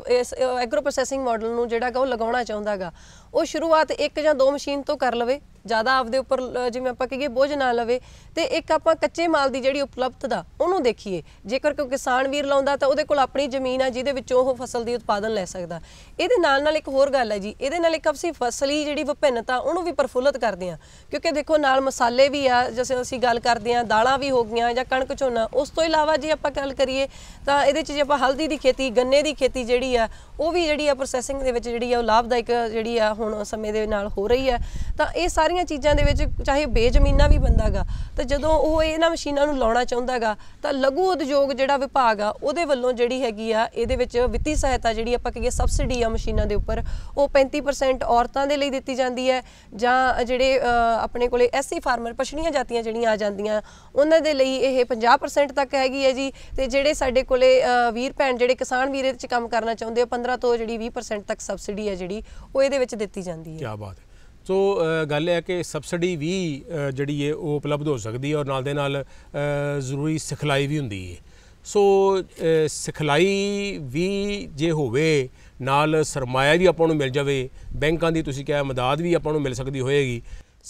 ਐਗਰੋ ਪ੍ਰੋਸੈਸਿੰਗ ਮਾਡਲ ਨੂੰ ਜਿਹੜਾਗਾ ਉਹ ਲਗਾਉਣਾ ਚਾਹੁੰਦਾਗਾ ਉਹ ਸ਼ੁਰੂਆਤ ਇੱਕ ਜਾਂ ਦੋ ਮਸ਼ੀਨ ਤੋਂ ਕਰ ਲਵੇ ਜ਼ਿਆਦਾ ਆਪਦੇ ਉੱਪਰ ਜਿਵੇਂ ਆਪਾਂ ਕਹੀਏ ਬੋਝ ਨਾ ਲਵੇ ਤੇ ਇੱਕ ਆਪਾਂ ਕੱਚੇ ਮਾਲ ਦੀ ਜਿਹੜੀ ਉਪਲਬਧਤਾ ਉਹਨੂੰ ਦੇਖੀਏ ਜੇਕਰ ਕੋਈ ਕਿਸਾਨ ਵੀਰ ਲਾਉਂਦਾ ਤਾਂ ਉਹਦੇ ਕੋਲ ਆਪਣੀ ਜ਼ਮੀਨ ਆ ਜਿਹਦੇ ਵਿੱਚੋਂ ਉਹ ਫਸਲ ਦੀ ਉਤਪਾਦਨ ਲੈ ਸਕਦਾ ਇਹਦੇ ਨਾਲ ਨਾਲ ਇੱਕ ਹੋਰ ਗੱਲ ਹੈ ਜੀ ਇਹਦੇ ਨਾਲ ਇੱਕ ਅਸੀਂ ਫਸਲੀ ਜਿਹੜੀ ਵਿਭਿੰਨਤਾ ਉਹਨੂੰ ਵੀ ਪਰਫੁੱਲਤ ਕਰਦੇ ਆ ਕਿਉਂਕਿ ਦੇਖੋ ਨਾਲ ਮਸਾਲੇ ਵੀ ਆ ਜਿਵੇਂ ਅਸੀਂ ਗੱਲ ਕਰਦੇ ਆ ਦਾਲਾਂ ਵੀ ਹੋ ਗਈਆਂ ਜਾਂ ਕਣਕ ਝੋਨਾ ਉਸ ਤੋਂ ਇਲਾਵਾ ਜੇ ਆਪਾਂ ਗੱਲ ਕਰੀਏ ਤਾਂ ਇਹਦੇ 'ਚ ਜੇ ਆਪਾਂ ਹਲਦੀ ਦੀ ਖੇਤੀ ਗੰਨੇ ਦੀ ਖੇਤੀ ਜਿਹੜੀ ਆ ਉਹ ਵੀ ਜਿਹੜੀ ਆ ਪ੍ਰੋਸੈਸਿੰਗ ਦੇ ਵਿੱਚ ਜਿਹੜੀ ਆ ਉਹ ਲਾਭਦਾਇਕ ਜਿਹੜੀ ਆ ਹੁਣ ਸਮੇਂ ਦੇ ਨਾਲ ਹੋ ਰਹੀ ਹੈ ਤਾਂ ਇਹ ਸਾਰੀਆਂ ਚੀਜ਼ਾਂ ਦੇ ਵਿੱਚ ਚਾਹੇ ਬੇਜ਼ਮੀਨਾ ਵੀ ਬੰਦਾਗਾ ਤਾਂ ਜਦੋਂ ਉਹ ਇਹਨਾਂ ਮਸ਼ੀਨਾਂ ਨੂੰ ਲਾਉਣਾ ਚਾਹੁੰਦਾਗਾ ਤਾਂ ਲਘੂ ਉਦਯੋਗ ਜਿਹੜਾ ਵਿਭਾਗ ਆ ਉਹਦੇ ਵੱਲੋਂ ਜਿਹੜੀ ਹੈਗੀ ਆ ਇਹਦੇ ਵਿੱਚ ਵਿੱਤੀ ਸਹਾਇਤਾ ਜਿਹੜੀ ਆਪਾਂ ਕਹੀਏ ਸਬਸਿਡੀ ਆ ਮਸ਼ੀਨਾਂ ਦੇ ਉੱਪਰ ਉਹ 35% ਔਰਤਾਂ ਦੇ ਲਈ ਦਿੱਤੀ ਜਾਂਦੀ ਹੈ ਜਾਂ ਜਿਹੜੇ ਆਪਣੇ ਕੋਲੇ ਐਸਸੀ ਫਾਰਮਰ ਪਛੜੀਆਂ ਜਾਤੀਆਂ ਜਿਹੜੀਆਂ ਆ ਜਾਂਦੀਆਂ ਉਹਨਾਂ ਦੇ ਲਈ ਇਹ 50% ਤੱਕ ਹੈਗੀ ਹੈ ਜੀ ਤੇ ਜਿਹੜੇ ਸਾਡੇ ਕੋਲੇ ਵੀਰ ਭੈਣ ਜਿਹੜੇ ਕਿਸਾਨ ਵੀਰ ਇਹਦੇ ਵਿੱਚ ਕੰਮ ਕਰਨਾ ਚਾਹੁੰਦੇ ਆ 15 ਤੋਂ ਜਿਹੜੀ 20% ਤੱਕ ਸਬਸਿਡੀ ਹੈ ਜਿਹੜੀ ਉਹ ਇਹਦੇ ਵਿੱਚ ਦਿੱਤੀ ਦਿੱਤੀ ਜਾਂਦੀ ਹੈ ਕੀ ਬਾਤ ਹੈ ਸੋ ਗੱਲ ਇਹ ਹੈ ਕਿ ਸਬਸਿਡੀ ਵੀ ਜਿਹੜੀ ਹੈ ਉਹ ਉਪਲਬਧ ਹੋ ਸਕਦੀ ਹੈ ਔਰ ਨਾਲ ਦੇ ਨਾਲ ਜ਼ਰੂਰੀ ਸਿਖਲਾਈ ਵੀ ਹੁੰਦੀ ਹੈ ਸੋ ਸਿਖਲਾਈ ਵੀ ਜੇ ਹੋਵੇ ਨਾਲ ਸਰਮਾਇਆ ਵੀ ਆਪਾਂ ਨੂੰ ਮਿਲ ਜਾਵੇ ਬੈਂਕਾਂ ਦੀ ਤੁਸੀਂ ਕਿਹਾ ਮਦਦ ਵੀ ਆਪਾਂ ਨੂੰ ਮਿਲ ਸਕਦੀ ਹੋਏਗੀ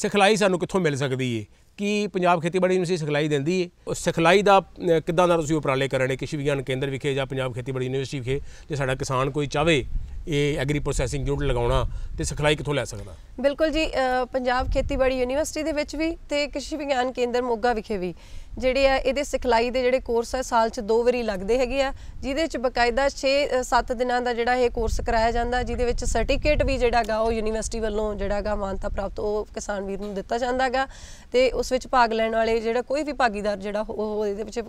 ਸਿਖਲਾਈ ਸਾਨੂੰ ਕਿੱਥੋਂ ਮਿਲ ਸਕਦੀ ਹੈ ਕਿ ਪੰਜਾਬ ਖੇਤੀਬਾੜੀ ਯੂਨੀਵਰਸਿਟੀ ਸਿਖਲਾਈ ਦਿੰਦੀ ਹੈ ਉਹ ਸਿਖਲਾਈ ਦਾ ਕਿੱਦਾਂ ਦਾ ਤੁਸੀਂ ਉਪਰਾਲੇ ਕਰਨੇ ਕਿਸ਼ੀ ਵਿਗਿਆਨ ਕੇਂਦਰ ਵਿਖੇ ਜਾਂ ਪੰਜਾਬ ਖੇਤੀਬਾੜੀ ਯੂਨੀਵਰਸਿਟੀ ਵਿਖੇ ਜੇ ਸਾਡਾ ਕਿਸਾਨ ਕੋਈ ਚਾਵੇ ਇਹ ਐਗਰੀ ਪ੍ਰੋਸੈਸਿੰਗ ਯੂਨਿਟ ਲਗਾਉਣਾ ਤੇ ਸਿਖਲਾਈ ਕਿੱਥੋਂ ਲੈ ਸਕਦਾ ਬਿਲਕੁਲ ਜੀ ਪੰਜਾਬ ਖੇਤੀਬਾੜੀ ਯੂਨੀਵਰਸਿਟੀ ਦੇ ਵਿੱਚ ਵੀ ਤੇ ਕ੍ਰਿਸ਼ੀ ਵਿਗਿਆਨ ਕੇਂਦਰ ਮੋਗਾ ਵਿਖੇ ਵੀ ਜਿਹੜੇ ਆ ਇਹਦੇ ਸਿਖਲਾਈ ਦੇ ਜਿਹੜੇ ਕੋਰਸ ਆ ਸਾਲ 'ਚ ਦੋ ਵਾਰੀ ਲੱਗਦੇ ਹੈਗੇ ਆ ਜਿਹਦੇ ਵਿੱਚ ਬਕਾਇਦਾ 6-7 ਦਿਨਾਂ ਦਾ ਜਿਹੜਾ ਇਹ ਕੋਰਸ ਕਰਾਇਆ ਜਾਂਦਾ ਜਿਹਦੇ ਵਿੱਚ ਸਰਟੀਫਿਕੇਟ ਵੀ ਜਿਹੜਾਗਾ ਉਹ ਯੂਨੀਵਰਸਿਟੀ ਵੱਲੋਂ ਜਿਹੜਾਗਾ ਮਾਨਤਾ ਪ੍ਰਾਪਤ ਉਹ ਕਿਸਾਨ ਵੀਰ ਨੂੰ ਦਿੱਤਾ ਜਾਂਦਾਗਾ ਤੇ ਉਸ ਵਿੱਚ ਭਾਗ ਲੈਣ ਵਾਲੇ ਜਿਹੜਾ ਕੋਈ ਵੀ ਭਾਗੀਦਾਰ ਜਿਹੜਾ ਉਹ ਇਹਦੇ ਵਿੱਚ